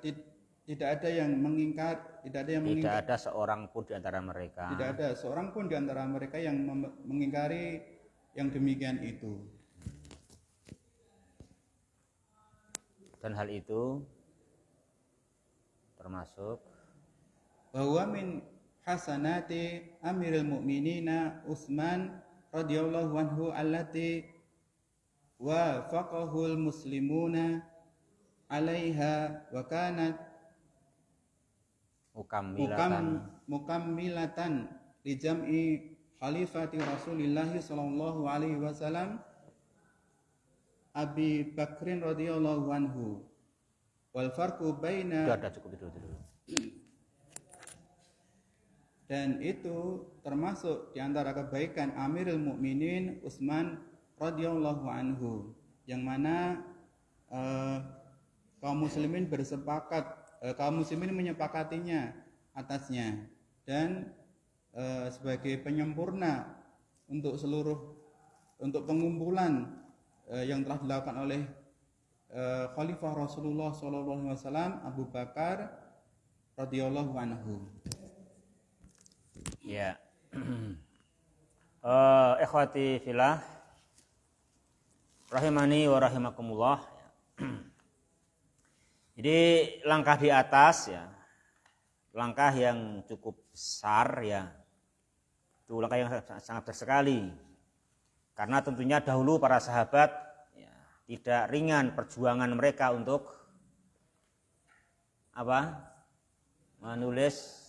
tidak ada yang mengingkar tidak ada yang tidak mengingkar, ada seorang pun di antara mereka tidak ada seorang pun di antara mereka yang mengingkari yang demikian itu dan hal itu termasuk bahwa min hasanati amiril mu'minina Utsman radhiyallahu anhu allati wa faqahul muslimuna alaiha wa kanat mukammilatan mukammilatan li jam'i khalifati Rasulillah sallallahu alaihi wasallam Abi Bakrin radhiyallahu anhu wal farqu baina sudah cukup itu dulu dan itu termasuk di antara kebaikan Amirul Mukminin Utsman radhiyallahu anhu yang mana eh, kaum muslimin bersepakat eh, kaum muslimin menyepakatinya atasnya dan eh, sebagai penyempurna untuk seluruh untuk pengumpulan eh, yang telah dilakukan oleh eh, Khalifah Rasulullah SAW Abu Bakar radhiyallahu anhu. Ya. Eh, ikhwati filah rahimani wa rahimakumullah. Jadi langkah di atas ya. Langkah yang cukup besar ya. Itu langkah yang sangat besar sekali. Karena tentunya dahulu para sahabat ya, tidak ringan perjuangan mereka untuk apa? Menulis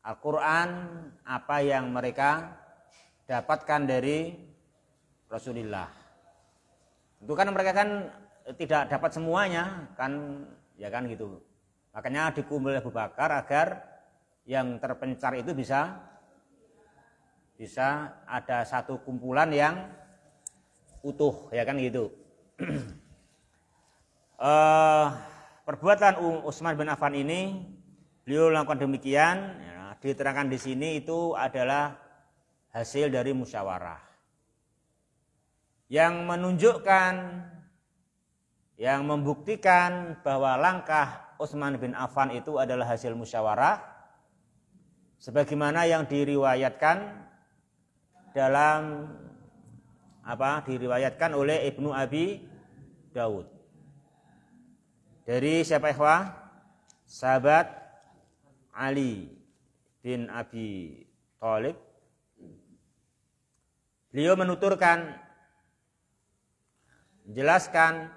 Al-Quran apa yang mereka dapatkan dari Rasulullah. Tentu kan mereka kan tidak dapat semuanya kan ya kan gitu. Makanya dikumpul Abu Bakar agar yang terpencar itu bisa bisa ada satu kumpulan yang utuh ya kan gitu. uh, perbuatan Utsman bin Affan ini beliau lakukan demikian diterangkan di sini itu adalah hasil dari musyawarah. Yang menunjukkan yang membuktikan bahwa langkah Utsman bin Affan itu adalah hasil musyawarah sebagaimana yang diriwayatkan dalam apa diriwayatkan oleh Ibnu Abi Daud. Dari siapa ikhwah? Sahabat Ali bin Abi Thalib beliau menuturkan menjelaskan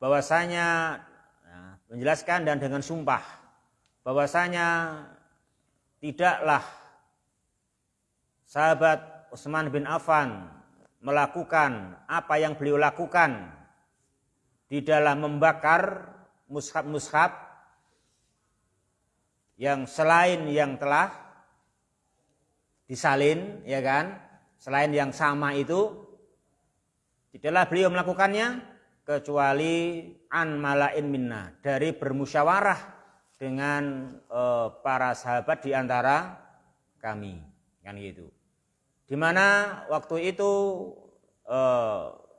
bahwasanya ya, menjelaskan dan dengan sumpah bahwasanya tidaklah sahabat Utsman bin Affan melakukan apa yang beliau lakukan di dalam membakar mushab-mushab yang selain yang telah disalin ya kan selain yang sama itu tidaklah beliau melakukannya kecuali an malain minna dari bermusyawarah dengan e, para sahabat di antara kami kan gitu. Dimana waktu itu e,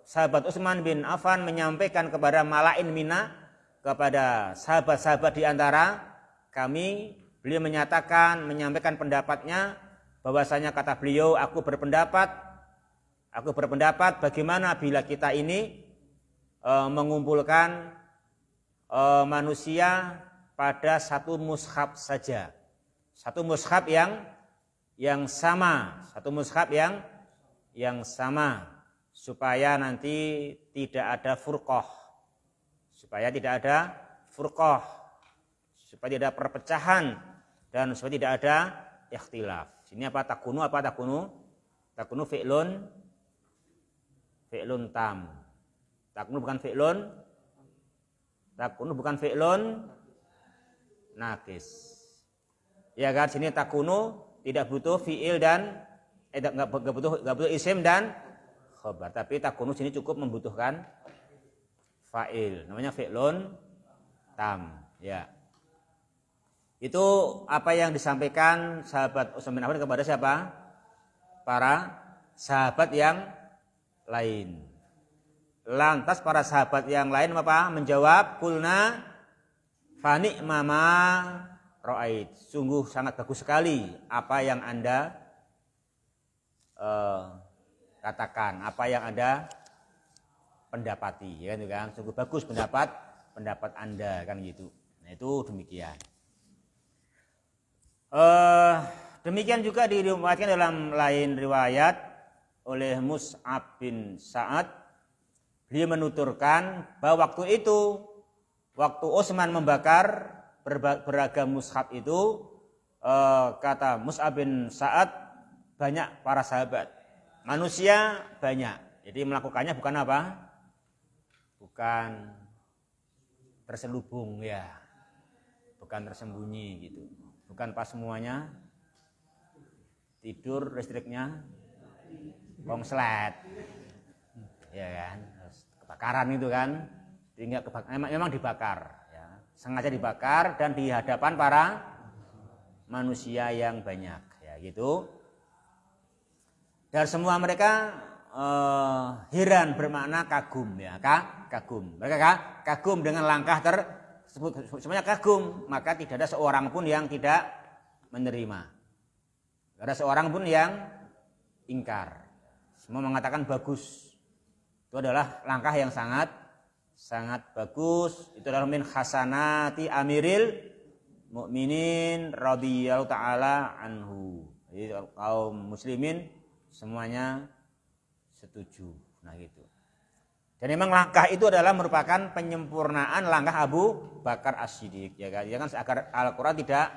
sahabat Utsman bin Affan menyampaikan kepada malain minna kepada sahabat-sahabat di antara kami beliau menyatakan menyampaikan pendapatnya bahwasanya kata beliau aku berpendapat aku berpendapat bagaimana bila kita ini e, mengumpulkan e, manusia pada satu mushab saja satu mushab yang yang sama satu mushab yang yang sama supaya nanti tidak ada furqah supaya tidak ada furqah supaya tidak ada perpecahan dan supaya tidak ada ikhtilaf. Ini apa takunu apa takunu? Takunu fi'lun fi'lun tam. Takunu bukan fi'lun takunu bukan fi'lun nakis. Ya kan sini takunu tidak butuh fi'il dan eh enggak, butuh enggak butuh isim dan khobar. Tapi takunu sini cukup membutuhkan fa'il. Namanya fi'lun tam. Ya. Itu apa yang disampaikan sahabat Utsman bin Affan kepada siapa? Para sahabat yang lain. Lantas para sahabat yang lain apa? Menjawab kulna fani mama ro'ait. Sungguh sangat bagus sekali apa yang Anda uh, katakan, apa yang Anda pendapati, ya kan? Sungguh bagus pendapat pendapat Anda kan gitu. Nah, itu demikian. Uh, demikian juga diriwayatkan dalam lain riwayat oleh Mus'ab bin Sa'ad. Beliau menuturkan bahwa waktu itu, waktu Utsman membakar beragam mushab itu, uh, kata Mus'ab bin Sa'ad, banyak para sahabat. Manusia banyak. Jadi melakukannya bukan apa? Bukan terselubung ya. Bukan tersembunyi gitu bukan pas semuanya tidur listriknya kongslet ya kan kebakaran itu kan sehingga kebakar, memang, memang dibakar ya. sengaja dibakar dan di hadapan para manusia yang banyak ya gitu dan semua mereka eh, heran bermakna kagum ya kak kagum mereka kak kagum dengan langkah ter sebut semuanya kagum, maka tidak ada seorang pun yang tidak menerima. Tidak ada seorang pun yang ingkar. Semua mengatakan bagus. Itu adalah langkah yang sangat sangat bagus. Itu adalah min hasanati amiril mukminin radhiyallahu taala anhu. Jadi kaum muslimin semuanya setuju. Nah gitu. Dan memang langkah itu adalah merupakan penyempurnaan langkah Abu Bakar As-Siddiq ya kan. Ya kan agar Al-Qur'an tidak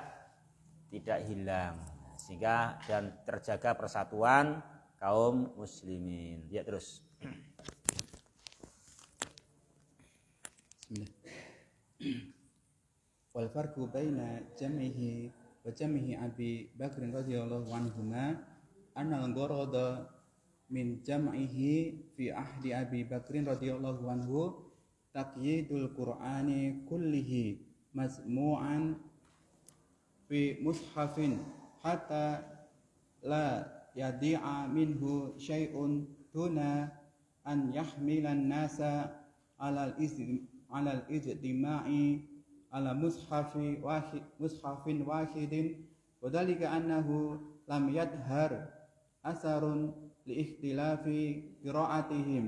tidak hilang sehingga dan terjaga persatuan kaum muslimin. Ya terus. Bismillah. Wal farqu baina jam'ihi wa jam'i Abi Bakr radhiyallahu ma anna al-gharada min jam'ihi fi ahdi Abi Bakrin radhiyallahu anhu taqyidul Qur'ani kullihi mazmu'an fi mushafin hatta la yadi'a minhu syai'un tuna an yahmilan nasa alal izn alal ijtima'i ala mushafi wahid mushafin wahidin wadhalika annahu lam yadhhar asarun liikhtilafi قراءتهم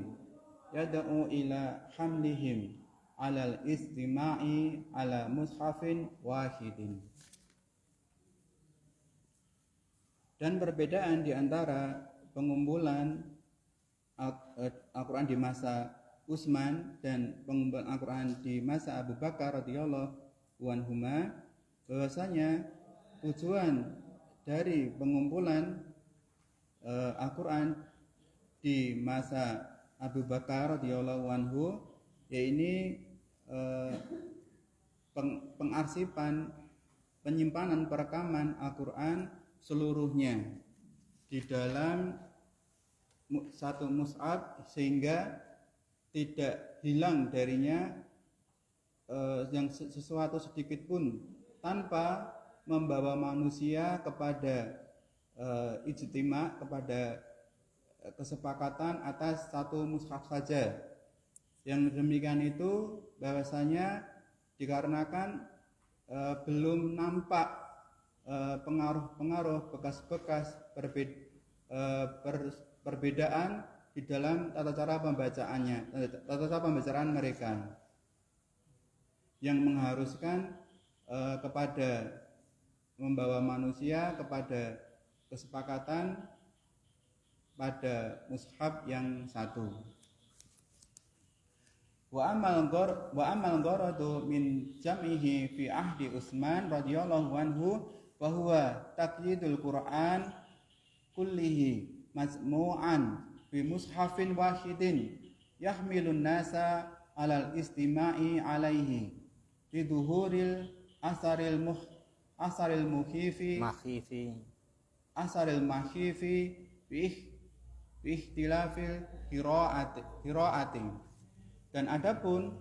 yad'u ila hamlihim على istima'i ala mushafin wahidin dan perbedaan di antara pengumpulan eh, Al-Qur'an di masa Utsman dan pengumpulan Al-Qur'an di masa Abu Bakar radhiyallahu anhuma bahwasanya tujuan dari pengumpulan uh, Al-Qur'an di masa Abu Bakar radhiyallahu anhu ya ini eh, peng, pengarsipan penyimpanan perekaman Al-Qur'an seluruhnya di dalam satu mus'ab sehingga tidak hilang darinya eh, yang sesuatu sedikit pun tanpa membawa manusia kepada uh, ijtima kepada eh, kesepakatan atas satu mushaf saja. Yang demikian itu bahwasanya dikarenakan e, belum nampak pengaruh-pengaruh bekas-bekas perbed, e, per, perbedaan di dalam tata cara pembacaannya, tata cara pembacaan mereka yang mengharuskan e, kepada membawa manusia kepada kesepakatan pada mushaf yang satu. Wa amal gor wa amal goradu min jam'ihi fi ahdi Utsman radhiyallahu anhu wa huwa taqyidul Qur'an kullihi mazmu'an fi mushafin wahidin yahmilun nasa alal istima'i alaihi li duhuril asaril muh asaril muhifi makhifi asaril mahifi bih ihtilafil tilafil hiroati dan adapun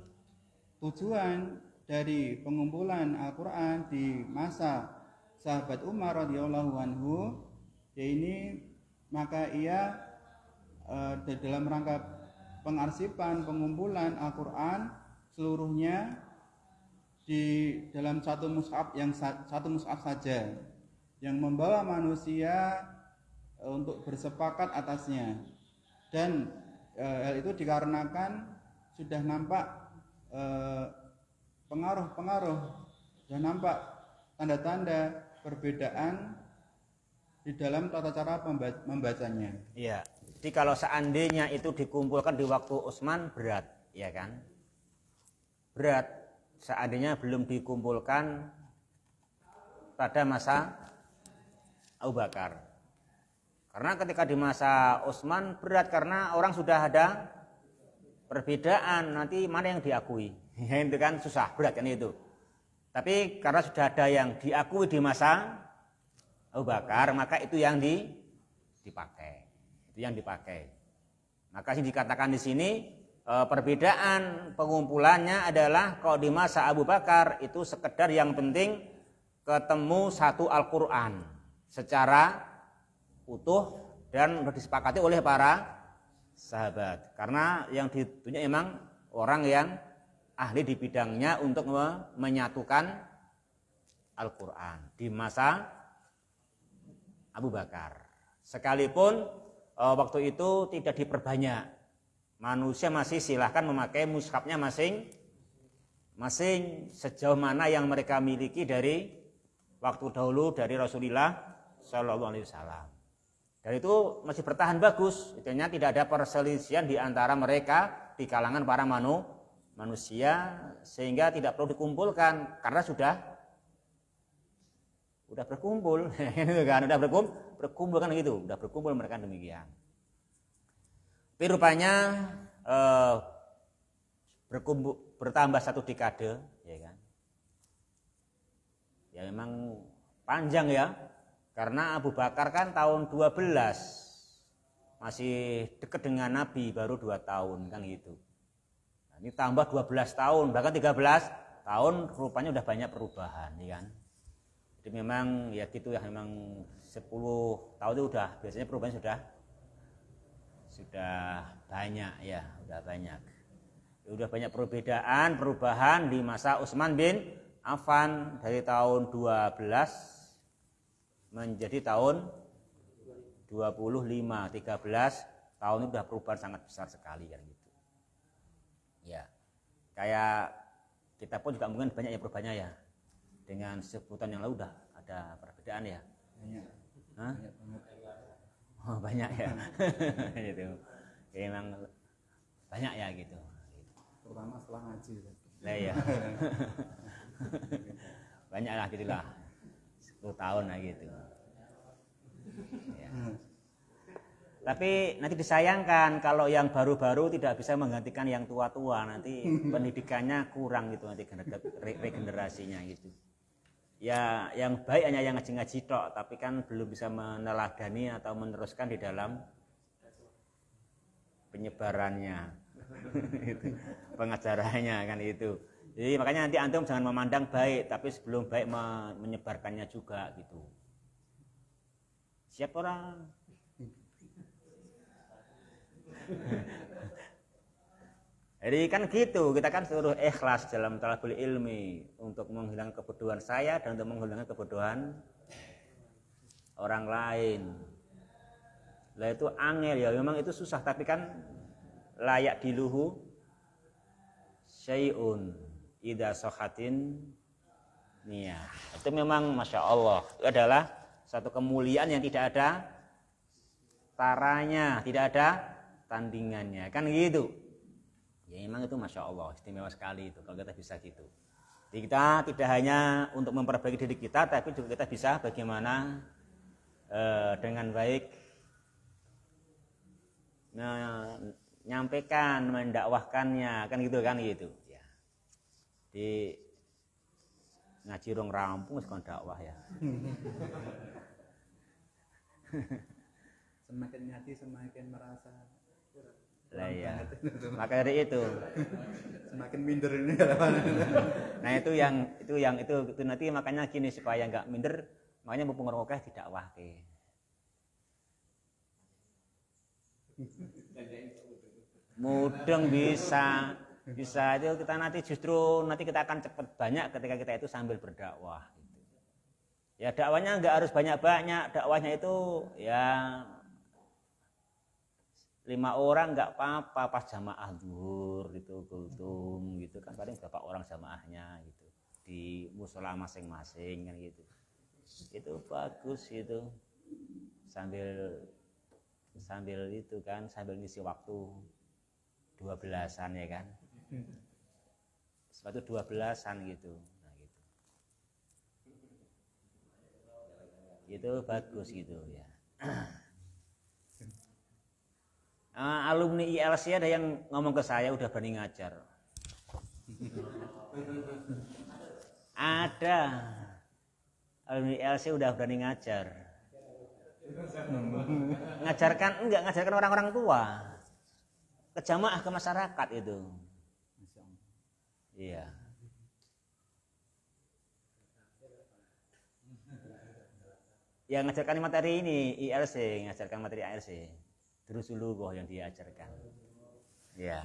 tujuan dari pengumpulan Al-Quran di masa sahabat Umar radhiyallahu anhu ya ini maka ia e, dalam rangka pengarsipan pengumpulan Al-Quran seluruhnya di dalam satu mushaf yang satu mushaf saja yang membawa manusia e, untuk bersepakat atasnya dan e, hal itu dikarenakan sudah nampak e, pengaruh-pengaruh sudah nampak tanda-tanda perbedaan di dalam tata cara membacanya. Iya. Jadi kalau seandainya itu dikumpulkan di waktu Utsman berat, ya kan? Berat seandainya belum dikumpulkan pada masa Abu Bakar. Karena ketika di masa Utsman berat karena orang sudah ada perbedaan nanti mana yang diakui. Ya, itu kan susah berat kan itu. Tapi karena sudah ada yang diakui di masa Abu Bakar, maka itu yang di, dipakai. Itu yang dipakai. Maka sih dikatakan di sini e, perbedaan pengumpulannya adalah kalau di masa Abu Bakar itu sekedar yang penting ketemu satu Al-Qur'an secara utuh dan sudah disepakati oleh para sahabat. Karena yang ditunjuk memang orang yang ahli di bidangnya untuk menyatukan Al-Quran di masa Abu Bakar. Sekalipun e, waktu itu tidak diperbanyak, manusia masih silahkan memakai mushafnya masing masing sejauh mana yang mereka miliki dari waktu dahulu dari Rasulullah Shallallahu Alaihi Wasallam. Dan itu masih bertahan bagus, intinya tidak ada perselisihan di antara mereka di kalangan para manu, manusia sehingga tidak perlu dikumpulkan karena sudah sudah berkumpul, gitu kan? Sudah berkumpul, berkumpul kan gitu, sudah berkumpul mereka demikian. Tapi rupanya eh, berkumpul, bertambah satu dekade, ya kan? Ya memang panjang ya karena Abu Bakar kan tahun 12 masih dekat dengan Nabi baru 2 tahun kan gitu. Nah, ini tambah 12 tahun, bahkan 13 tahun rupanya udah banyak perubahan ya kan. Jadi memang ya gitu ya memang 10 tahun itu udah biasanya perubahan sudah sudah banyak ya, udah banyak. Ya, udah banyak perbedaan, perubahan di masa Utsman bin Affan dari tahun 12 menjadi tahun 25, 13 tahun itu sudah perubahan sangat besar sekali kan gitu. Ya. Kayak kita pun juga mungkin banyak ya perubahannya ya. Dengan sebutan yang lalu udah ada perbedaan ya. Banyak. Hah? Banyak, banyak. Oh, banyak ya. gitu. Ya, emang banyak ya gitu. Terutama setelah ngaji. Lah ya. banyak gitu lah gitulah. 10 tahun lah gitu ya. Tapi nanti disayangkan kalau yang baru-baru tidak bisa menggantikan yang tua-tua nanti pendidikannya kurang gitu nanti regenerasinya gitu. Ya yang baik hanya yang ngaji-ngaji tok tapi kan belum bisa meneladani atau meneruskan di dalam penyebarannya pengajarannya kan itu. Jadi makanya nanti antum jangan memandang baik, tapi sebelum baik menyebarkannya juga gitu. Siap orang. Jadi kan gitu, kita kan seluruh ikhlas dalam talabul ilmi untuk menghilangkan kebodohan saya dan untuk menghilangkan kebodohan orang lain. Lah itu angel ya, memang itu susah tapi kan layak diluhu syai'un ida sohatin nia itu memang masya Allah itu adalah satu kemuliaan yang tidak ada taranya tidak ada tandingannya kan gitu ya memang itu masya Allah istimewa sekali itu kalau kita bisa gitu jadi kita tidak hanya untuk memperbaiki diri kita tapi juga kita bisa bagaimana eh, dengan baik menyampaikan, mendakwahkannya, kan gitu kan gitu di ngaji rong rampung sekon dakwah ya semakin nyati semakin merasa lah ya maka dari itu semakin minder ini nah itu yang itu yang itu, itu nanti makanya gini supaya nggak minder makanya mau orang tidak wah ke mudeng bisa bisa itu kita nanti justru nanti kita akan cepat banyak ketika kita itu sambil berdakwah gitu. ya dakwahnya nggak harus banyak banyak dakwahnya itu ya lima orang nggak apa-apa pas jamaah zuhur gitu kultum gitu kan paling berapa orang jamaahnya gitu di musola masing-masing kan gitu itu bagus itu sambil sambil itu kan sambil ngisi waktu dua belasan ya kan Sepatu dua belasan gitu. Nah, gitu. Itu bagus gitu ya. Uh, alumni ILC ya, ada yang ngomong ke saya udah berani ngajar. ada alumni ILC ya udah berani ngajar. ngajarkan enggak ngajarkan orang-orang tua ke jamaah ke masyarakat itu. Iya. Yang ngajarkan materi ini ILC, ngajarkan materi ILC Terus dulu yang diajarkan. Iya.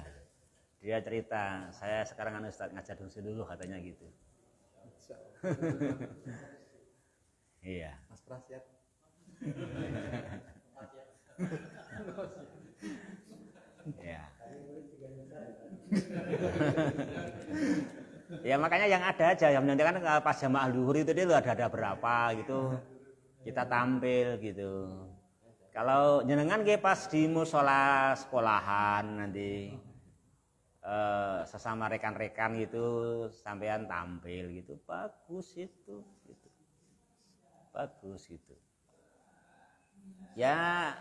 Dia cerita, saya sekarang anu Ustaz ngajar dulu dulu katanya gitu. iya. Mas Prasyat. ya makanya yang ada aja yang nanti kan eh, pas jamaah luhur itu dia ada ada berapa gitu kita tampil gitu kalau jenengan ke pas di musola sekolahan nanti eh, sesama rekan-rekan gitu sampean tampil gitu bagus itu gitu. bagus itu ya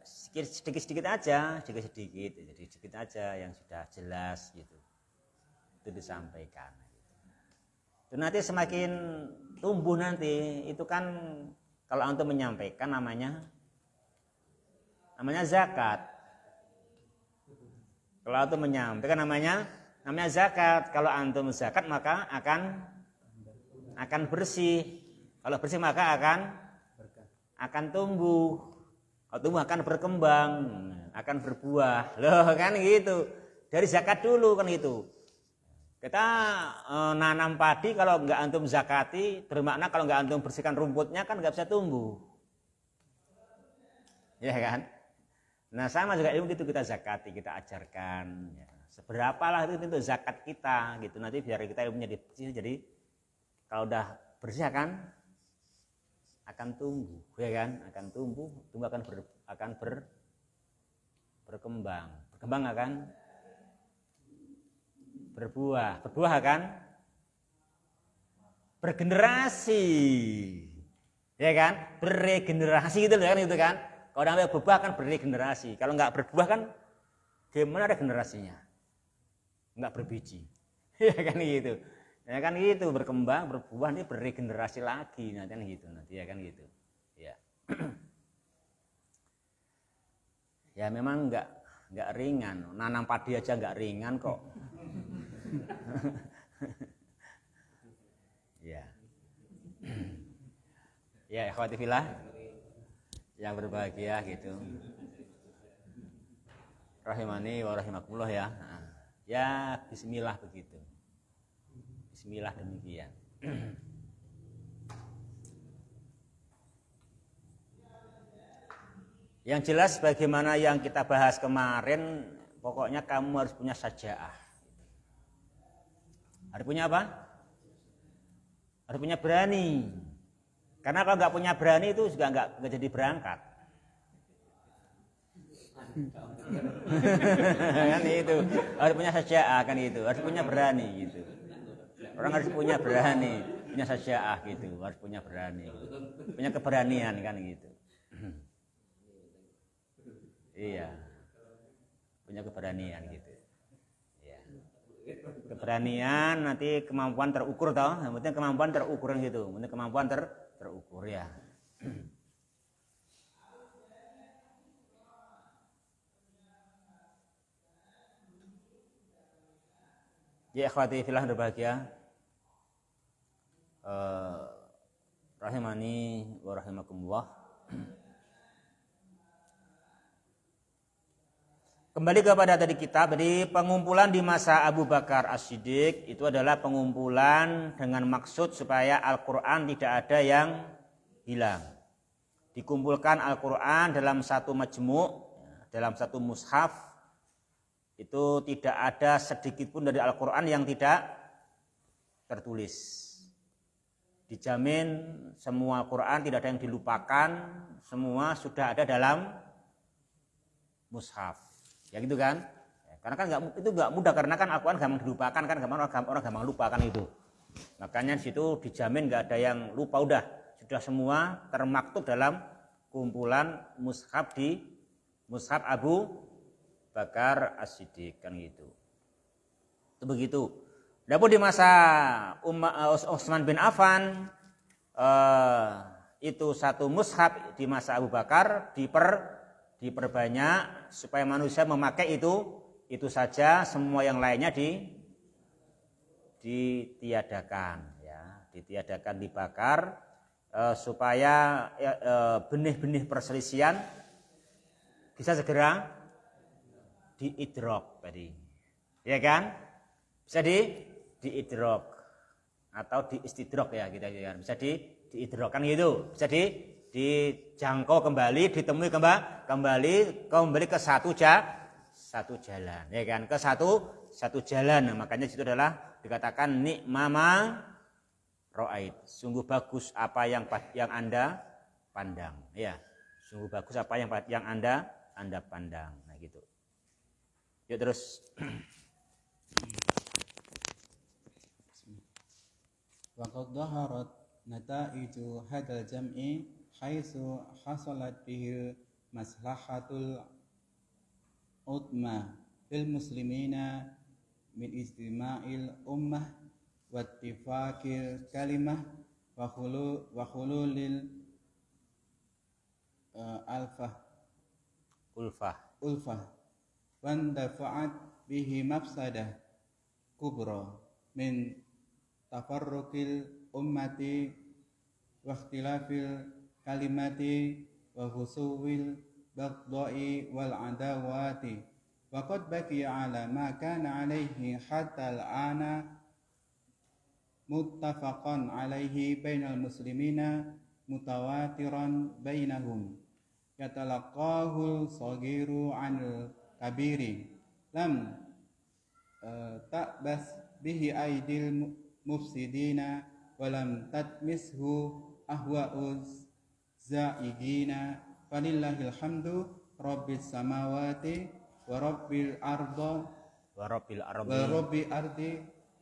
sedikit-sedikit aja, sedikit-sedikit, jadi sedikit aja yang sudah jelas gitu. Itu disampaikan itu nanti semakin tumbuh nanti itu kan kalau untuk menyampaikan namanya namanya zakat kalau antum menyampaikan namanya namanya zakat kalau antum zakat maka akan akan bersih kalau bersih maka akan akan tumbuh kalau tumbuh akan berkembang akan berbuah loh kan gitu dari zakat dulu kan gitu kita e, nanam padi kalau nggak antum zakati bermakna kalau nggak antum bersihkan rumputnya kan nggak bisa tumbuh. Ya kan? Nah sama juga ilmu gitu kita zakati, kita ajarkan. Ya. lah itu itu zakat kita gitu. Nanti biar kita ilmunya bersih jadi kalau udah bersih akan akan tumbuh, ya kan? Akan tumbuh, tumbuh akan ber, akan ber, berkembang. Berkembang akan berbuah. Berbuah kan? Bergenerasi. Ya kan? Beregenerasi gitu kan itu kan. Kalau namanya berbuah kan beregenerasi. Kalau nggak berbuah kan gimana generasinya, Nggak berbiji. Ya kan gitu. Ya kan gitu berkembang, berbuah ini beregenerasi lagi nanti kan gitu nanti ya kan gitu. Ya. ya memang nggak nggak ringan. Nanam padi aja nggak ringan kok. ya. ya, ikhwati yang berbahagia gitu. Rahimani wa rahimakumullah ya. Nah, ya, bismillah begitu. Bismillah demikian. Yang jelas bagaimana yang kita bahas kemarin, pokoknya kamu harus punya sajaah. Harus punya apa? Harus punya berani. Karena kalau nggak punya berani itu juga nggak nggak jadi berangkat. kan itu harus punya sajaah kan itu harus punya berani gitu. Orang harus punya berani, punya sajaah gitu, harus punya berani, gitu. punya keberanian kan gitu. iya, punya keberanian gitu keberanian nanti kemampuan terukur toh yang penting kemampuan terukur gitu penting kemampuan ter terukur ya Ya khawatir filah berbahagia eh, Rahimani wa rahimakumullah Kembali kepada tadi kita, jadi pengumpulan di masa Abu Bakar As-Siddiq itu adalah pengumpulan dengan maksud supaya Al-Quran tidak ada yang hilang. Dikumpulkan Al-Quran dalam satu majemuk, dalam satu mushaf, itu tidak ada sedikit pun dari Al-Quran yang tidak tertulis. Dijamin semua Al-Quran tidak ada yang dilupakan, semua sudah ada dalam mushaf ya gitu kan ya, karena kan gak, itu nggak mudah karena kan Al-Quran gampang dilupakan kan gampang orang, orang gampang lupa kan itu makanya di situ dijamin nggak ada yang lupa udah sudah semua termaktub dalam kumpulan mushab di mushab Abu Bakar As-Siddiq kan gitu itu begitu Dapur di masa Umar Utsman bin Affan eh, itu satu mushab di masa Abu Bakar diper diperbanyak supaya manusia memakai itu itu saja semua yang lainnya di ditiadakan ya ditiadakan dibakar eh, supaya benih ya, benih-benih perselisian bisa segera diidrok tadi ya kan bisa di diidrok atau diistidrok ya kita gitu, ya. bisa di diidrok kan gitu bisa di dijangkau kembali, ditemui kembali, kembali kembali ke satu ja, satu jalan, ya kan? Ke satu satu jalan. Nah, makanya itu adalah dikatakan mama roait. Sungguh bagus apa yang yang Anda pandang, ya. Sungguh bagus apa yang yang Anda Anda pandang. Nah, gitu. Yuk terus. Waqad daharat itu hadal jam'i haitsu hasalat bihil maslahatul utma fil muslimina min istima'il ummah wa ittifaqil kalimah wa khulu wa khululil uh, eh, alfah ulfah ulfah wa dafa'at bihi mafsadah kubra min tafarruqil ummati wa ikhtilafil kalimati wa husuwil baqdai wal adawati wa qad ala ma kana alaihi hatta al-ana muttafaqan alaihi bainal muslimina mutawatiran bainahum yatalaqahul sagiru anil kabiri lam eh, ta'bas bihi aidil mufsidina walam tatmishu ahwa'uz zaidina walillahil hamdu rabbis samawati wa rabbil arda wa rabbil ardi wa rabbi ardi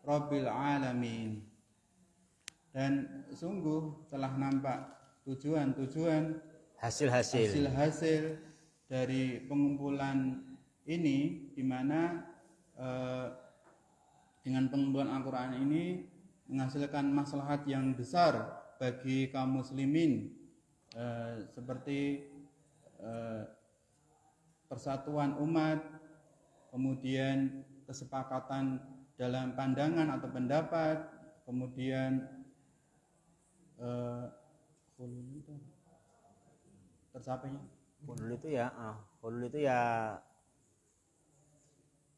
rabbil alamin dan sungguh telah nampak tujuan-tujuan hasil-hasil hasil-hasil dari pengumpulan ini di mana eh, dengan pengumpulan Al-Qur'an ini menghasilkan maslahat yang besar bagi kaum muslimin Eh, seperti eh, persatuan umat, kemudian kesepakatan dalam pandangan atau pendapat, kemudian eh, Hulul itu ya, ah, hulul itu ya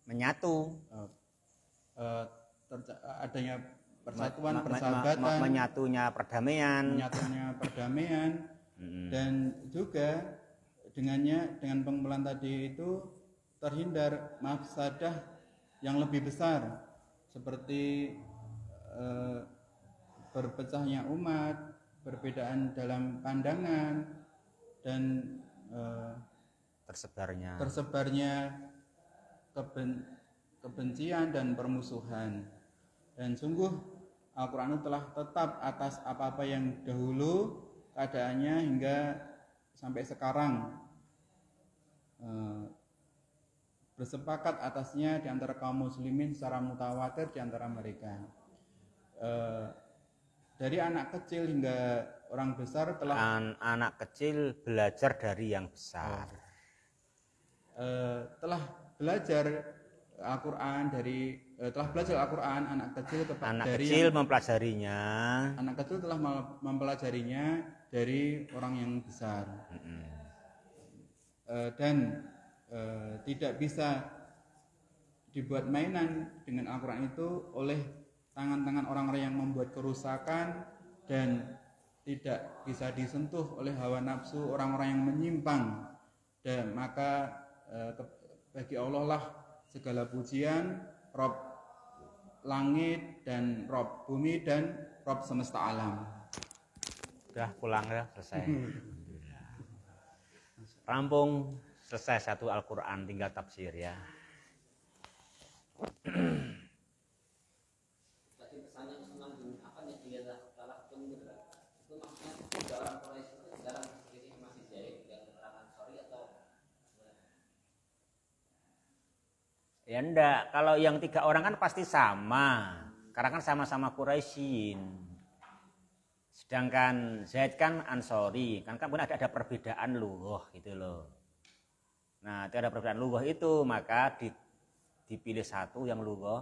menyatu. Oh. Eh, eh, adanya persatuan, ma menyatunya perdamaian. Menyatunya perdamaian dan juga dengannya dengan pengumpulan tadi itu terhindar mafsadah yang lebih besar seperti e, berpecahnya umat, perbedaan dalam pandangan dan e, tersebarnya tersebarnya keben, kebencian dan permusuhan. Dan sungguh Al-Qur'an telah tetap atas apa-apa yang dahulu keadaannya hingga sampai sekarang eh, bersepakat atasnya di antara kaum muslimin secara mutawatir di antara mereka. Eh, dari anak kecil hingga orang besar telah An anak kecil belajar dari yang besar. Oh. Eh, telah belajar Al-Qur'an dari Eh, telah belajar Al-Quran anak kecil tepat anak dari kecil yang, mempelajarinya anak kecil telah mempelajarinya dari orang yang besar mm -hmm. uh, dan uh, tidak bisa dibuat mainan dengan Al-Quran itu oleh tangan-tangan orang-orang yang membuat kerusakan dan tidak bisa disentuh oleh hawa nafsu orang-orang yang menyimpang dan maka uh, bagi Allah lah segala pujian Rob langit dan rob bumi dan rob semesta alam. Udah pulang ya selesai. Rampung selesai satu Al-Quran tinggal tafsir ya. Ya enggak, kalau yang tiga orang kan pasti sama. Karena kan sama-sama Quraisyin. Sedangkan Zaid kan Ansori, kan kan ada ada perbedaan luhoh gitu loh. Nah, itu ada perbedaan luhoh itu, maka di, dipilih satu yang luhoh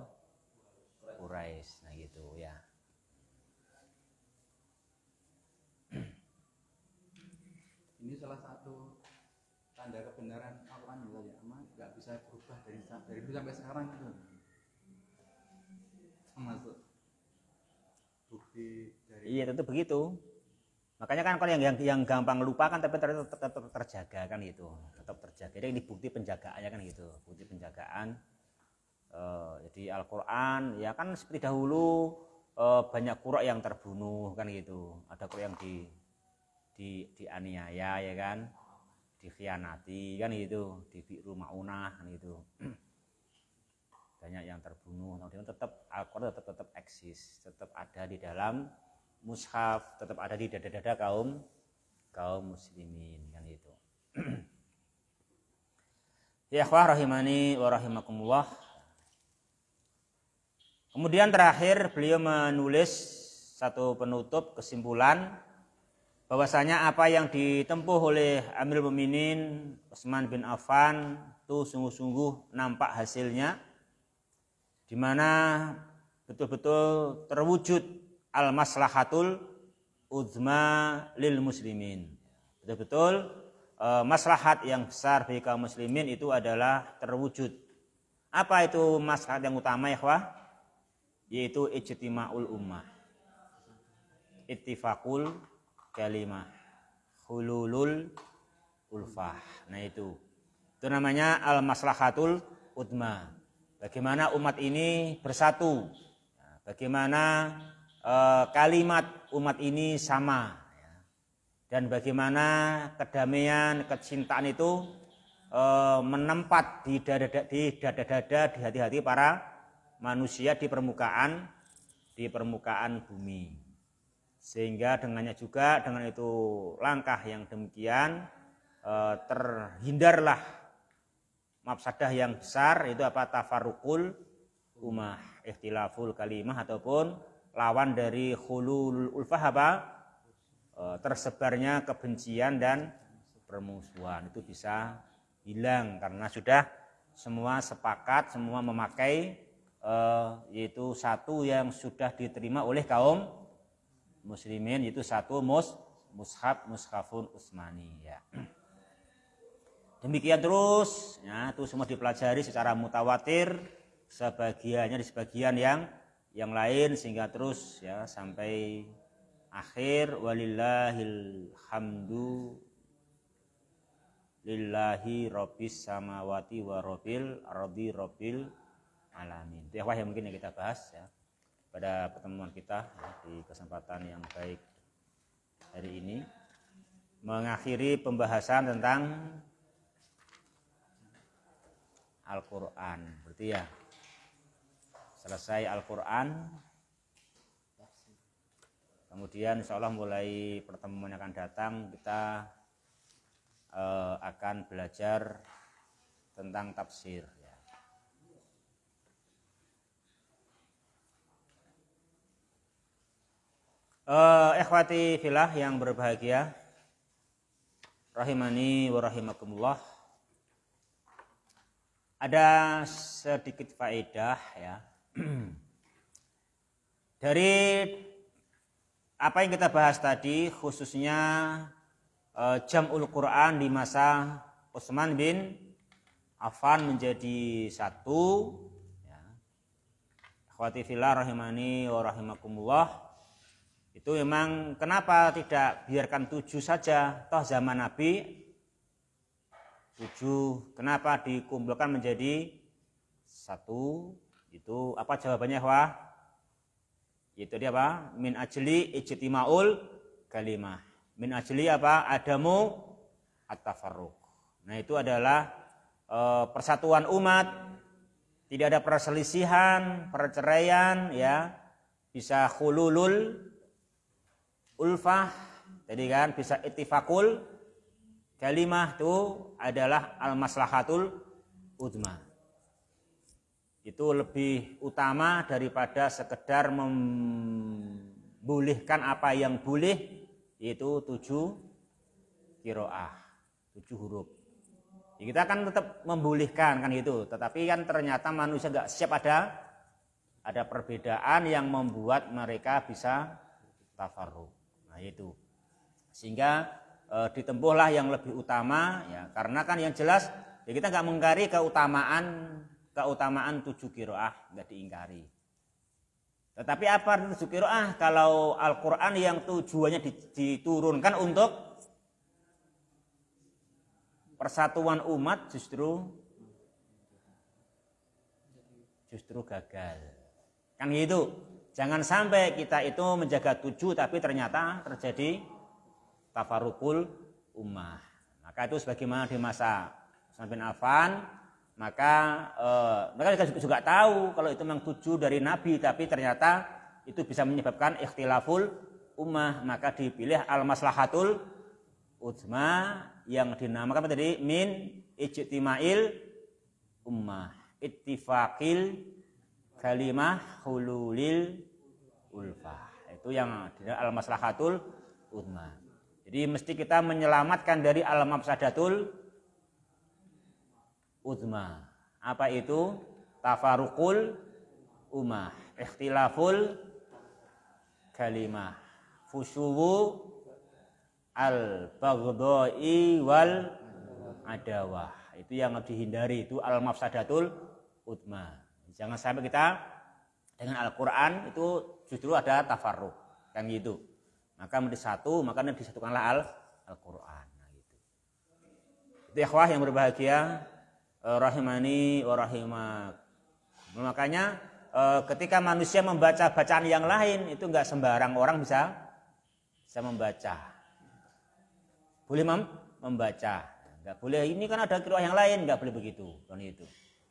Quraisy. Nah, gitu ya. ini salah satu tanda kebenaran dari dulu sampai sekarang gitu termasuk bukti dari iya tentu begitu makanya kan kalau yang yang, yang gampang lupa kan tapi tetap, tetap, tetap terjaga kan gitu tetap terjaga jadi ini bukti penjagaannya kan gitu bukti penjagaan e, jadi Al-Quran ya kan seperti dahulu e, banyak kurok yang terbunuh kan gitu ada kurok yang di di dianiaya ya kan dikhianati kan gitu di rumah unah kan gitu banyak yang terbunuh kemudian tetap al tetap tetap eksis tetap ada di dalam mushaf tetap ada di dada-dada kaum kaum muslimin kan itu ya wah rahimani wa rahimakumullah kemudian terakhir beliau menulis satu penutup kesimpulan bahwasanya apa yang ditempuh oleh Amir Muminin Utsman bin Affan itu sungguh-sungguh nampak hasilnya di mana betul-betul terwujud al maslahatul uzma lil muslimin. Betul-betul e, maslahat yang besar bagi kaum muslimin itu adalah terwujud. Apa itu maslahat yang utama ya, Yaitu ijtima'ul ummah. Ittifaqul kalimah. Hululul ulfah. Nah itu. Itu namanya al maslahatul uzma. Bagaimana umat ini bersatu. Bagaimana e, kalimat umat ini sama. Dan bagaimana kedamaian, kecintaan itu e, menempat di dada-dada, di hati-hati para manusia di permukaan, di permukaan bumi sehingga dengannya juga dengan itu langkah yang demikian e, terhindarlah mafsadah yang besar itu apa tafarukul umah ikhtilaful kalimah ataupun lawan dari khulul ulfah apa e, tersebarnya kebencian dan permusuhan itu bisa hilang karena sudah semua sepakat semua memakai e, yaitu satu yang sudah diterima oleh kaum muslimin yaitu satu mus mushab mushafun usmani ya. Demikian terus, ya, itu semua dipelajari secara mutawatir, sebagiannya di sebagian yang yang lain sehingga terus ya sampai akhir walillahil hamdu lillahi rabbis samawati wa rabbil ardi rabbil alamin. Itu ya yang mungkin yang kita bahas ya pada pertemuan kita ya, di kesempatan yang baik hari ini mengakhiri pembahasan tentang Al-Quran berarti ya selesai Al-Quran kemudian insya Allah mulai pertemuan yang akan datang kita uh, akan belajar tentang tafsir ya. eh, ikhwati filah yang berbahagia rahimani wa rahimakumullah ada sedikit faedah ya. Dari apa yang kita bahas tadi khususnya jam eh, jamul Quran di masa Utsman bin Affan menjadi satu ya. rahimani wa rahimakumullah. Itu memang kenapa tidak biarkan tujuh saja toh zaman Nabi 7. Kenapa dikumpulkan menjadi satu? Itu apa jawabannya, Wah? Itu dia apa? Min ajli ijtimaul kalimah. Min ajli apa? Adamu at-tafarruq. Nah, itu adalah e, persatuan umat. Tidak ada perselisihan, perceraian ya. Bisa khululul ulfah, jadi kan bisa itifakul Kalimah itu adalah al-maslahatul utma. Itu lebih utama daripada sekedar membulihkan apa yang boleh yaitu tujuh kiroah, tujuh huruf. Ya, kita kan tetap membulihkan kan itu, tetapi kan ternyata manusia nggak siap ada ada perbedaan yang membuat mereka bisa tafarruq. Nah itu. Sehingga e, ditempuhlah yang lebih utama ya karena kan yang jelas ya kita nggak mengingkari keutamaan keutamaan tujuh kiroah nggak diingkari tetapi apa tujuh kiroah kalau Al-Quran yang tujuannya diturunkan untuk persatuan umat justru justru gagal kan gitu jangan sampai kita itu menjaga tujuh tapi ternyata terjadi tafarukul ummah. Maka itu sebagaimana di masa Utsman bin maka e, mereka juga, juga tahu kalau itu memang tujuh dari Nabi, tapi ternyata itu bisa menyebabkan ikhtilaful ummah, maka dipilih al-maslahatul utma yang dinamakan tadi min ijtimail ummah ittifaqil kalimah hululil ulfah itu yang al maslahatul ummah jadi mesti kita menyelamatkan dari alam mafsadatul uzma. Apa itu? Tafarukul umah, ikhtilaful kalimah, fusuwu al bagdoi wal adawah. Itu yang harus dihindari, itu al mafsadatul utma. Jangan sampai kita dengan Al-Qur'an itu justru ada tafaruk kan gitu maka menjadi satu makanya disatukanlah al quran nah, gitu. itu ikhwah yang berbahagia eh, rahimani wa rahimak makanya eh, ketika manusia membaca bacaan yang lain itu enggak sembarang orang bisa bisa membaca boleh mem membaca Enggak boleh ini kan ada kira yang lain enggak boleh begitu kan itu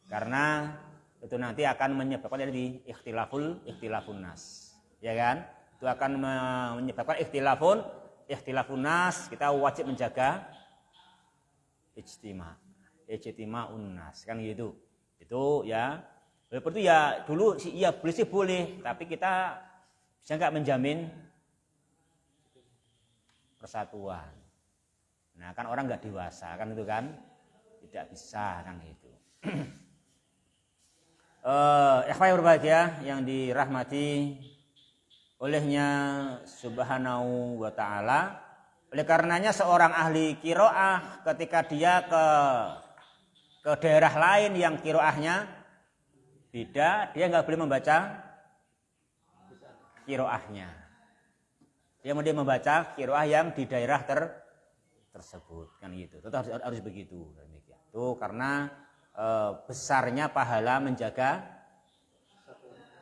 karena itu nanti akan menyebabkan jadi ikhtilaful ikhtilafun nas ya kan itu akan menyebabkan ikhtilafun ikhtilafun nas kita wajib menjaga ijtima ijtima unnas kan gitu itu ya seperti ya dulu si iya boleh sih boleh tapi kita bisa nggak menjamin persatuan nah kan orang nggak dewasa kan itu kan tidak bisa kan gitu eh uh, yang berbahagia yang dirahmati olehnya subhanahu wa ta'ala. Oleh karenanya seorang ahli kiroah ketika dia ke ke daerah lain yang kiroahnya beda, dia nggak boleh membaca kiroahnya. Dia mau dia membaca kiroah yang di daerah ter, tersebut kan gitu. tetap harus, harus begitu. Itu karena e, besarnya pahala menjaga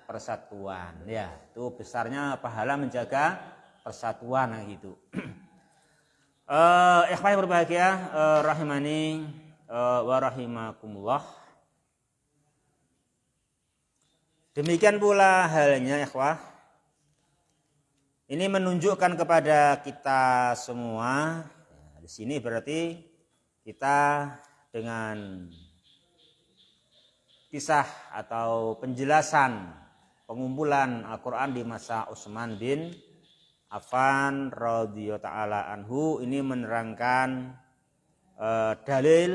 persatuan ya itu besarnya pahala menjaga persatuan gitu eh ikhwan berbahagia eh, rahimani eh, wa rahimakumullah demikian pula halnya ikhwah ini menunjukkan kepada kita semua ya, di sini berarti kita dengan kisah atau penjelasan pengumpulan Al-Quran di masa Utsman bin Affan radhiyallahu taala anhu ini menerangkan e, dalil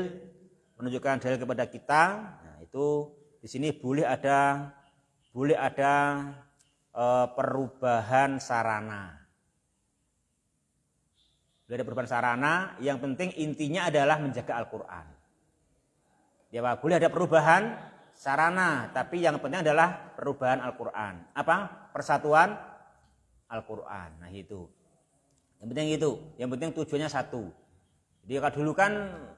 menunjukkan dalil kepada kita. Nah, itu di sini boleh ada boleh ada e, perubahan sarana. Boleh ada perubahan sarana, yang penting intinya adalah menjaga Al-Qur'an. Ya, boleh ada perubahan sarana, tapi yang penting adalah perubahan Al-Qur'an. Apa? Persatuan Al-Qur'an. Nah, itu. Yang penting itu, yang penting tujuannya satu. Jadi kalau dulu kan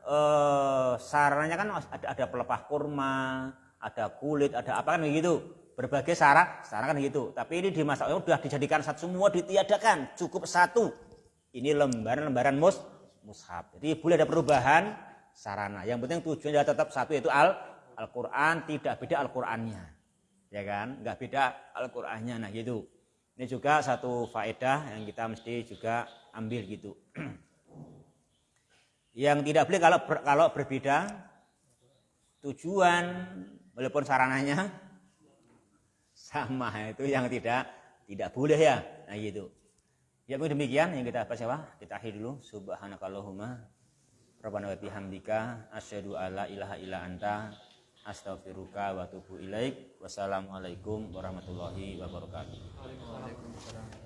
eh, sarannya kan ada, ada pelepah kurma, ada kulit, ada apa kan begitu. Berbagai sarah sarana kan gitu. Tapi ini di masa oh, sudah dijadikan satu semua ditiadakan, cukup satu. Ini lembaran-lembaran mus mushaf. Jadi boleh ada perubahan sarana. Yang penting tujuannya tetap satu yaitu al Al-Quran tidak beda Al-Qurannya. Ya kan? Gak beda Al-Qurannya. Nah gitu. Ini juga satu faedah yang kita mesti juga ambil gitu. yang tidak boleh kalau ber, kalau berbeda tujuan walaupun sarananya sama itu yang tidak tidak boleh ya. Nah gitu. Ya demikian yang kita apa ya, siapa? Kita akhiri dulu. Subhanakallahumma rabbana wa bihamdika asyhadu alla ilaha illa anta astaghfiruka wa tubu ilaik. Wassalamualaikum warahmatullahi wabarakatuh.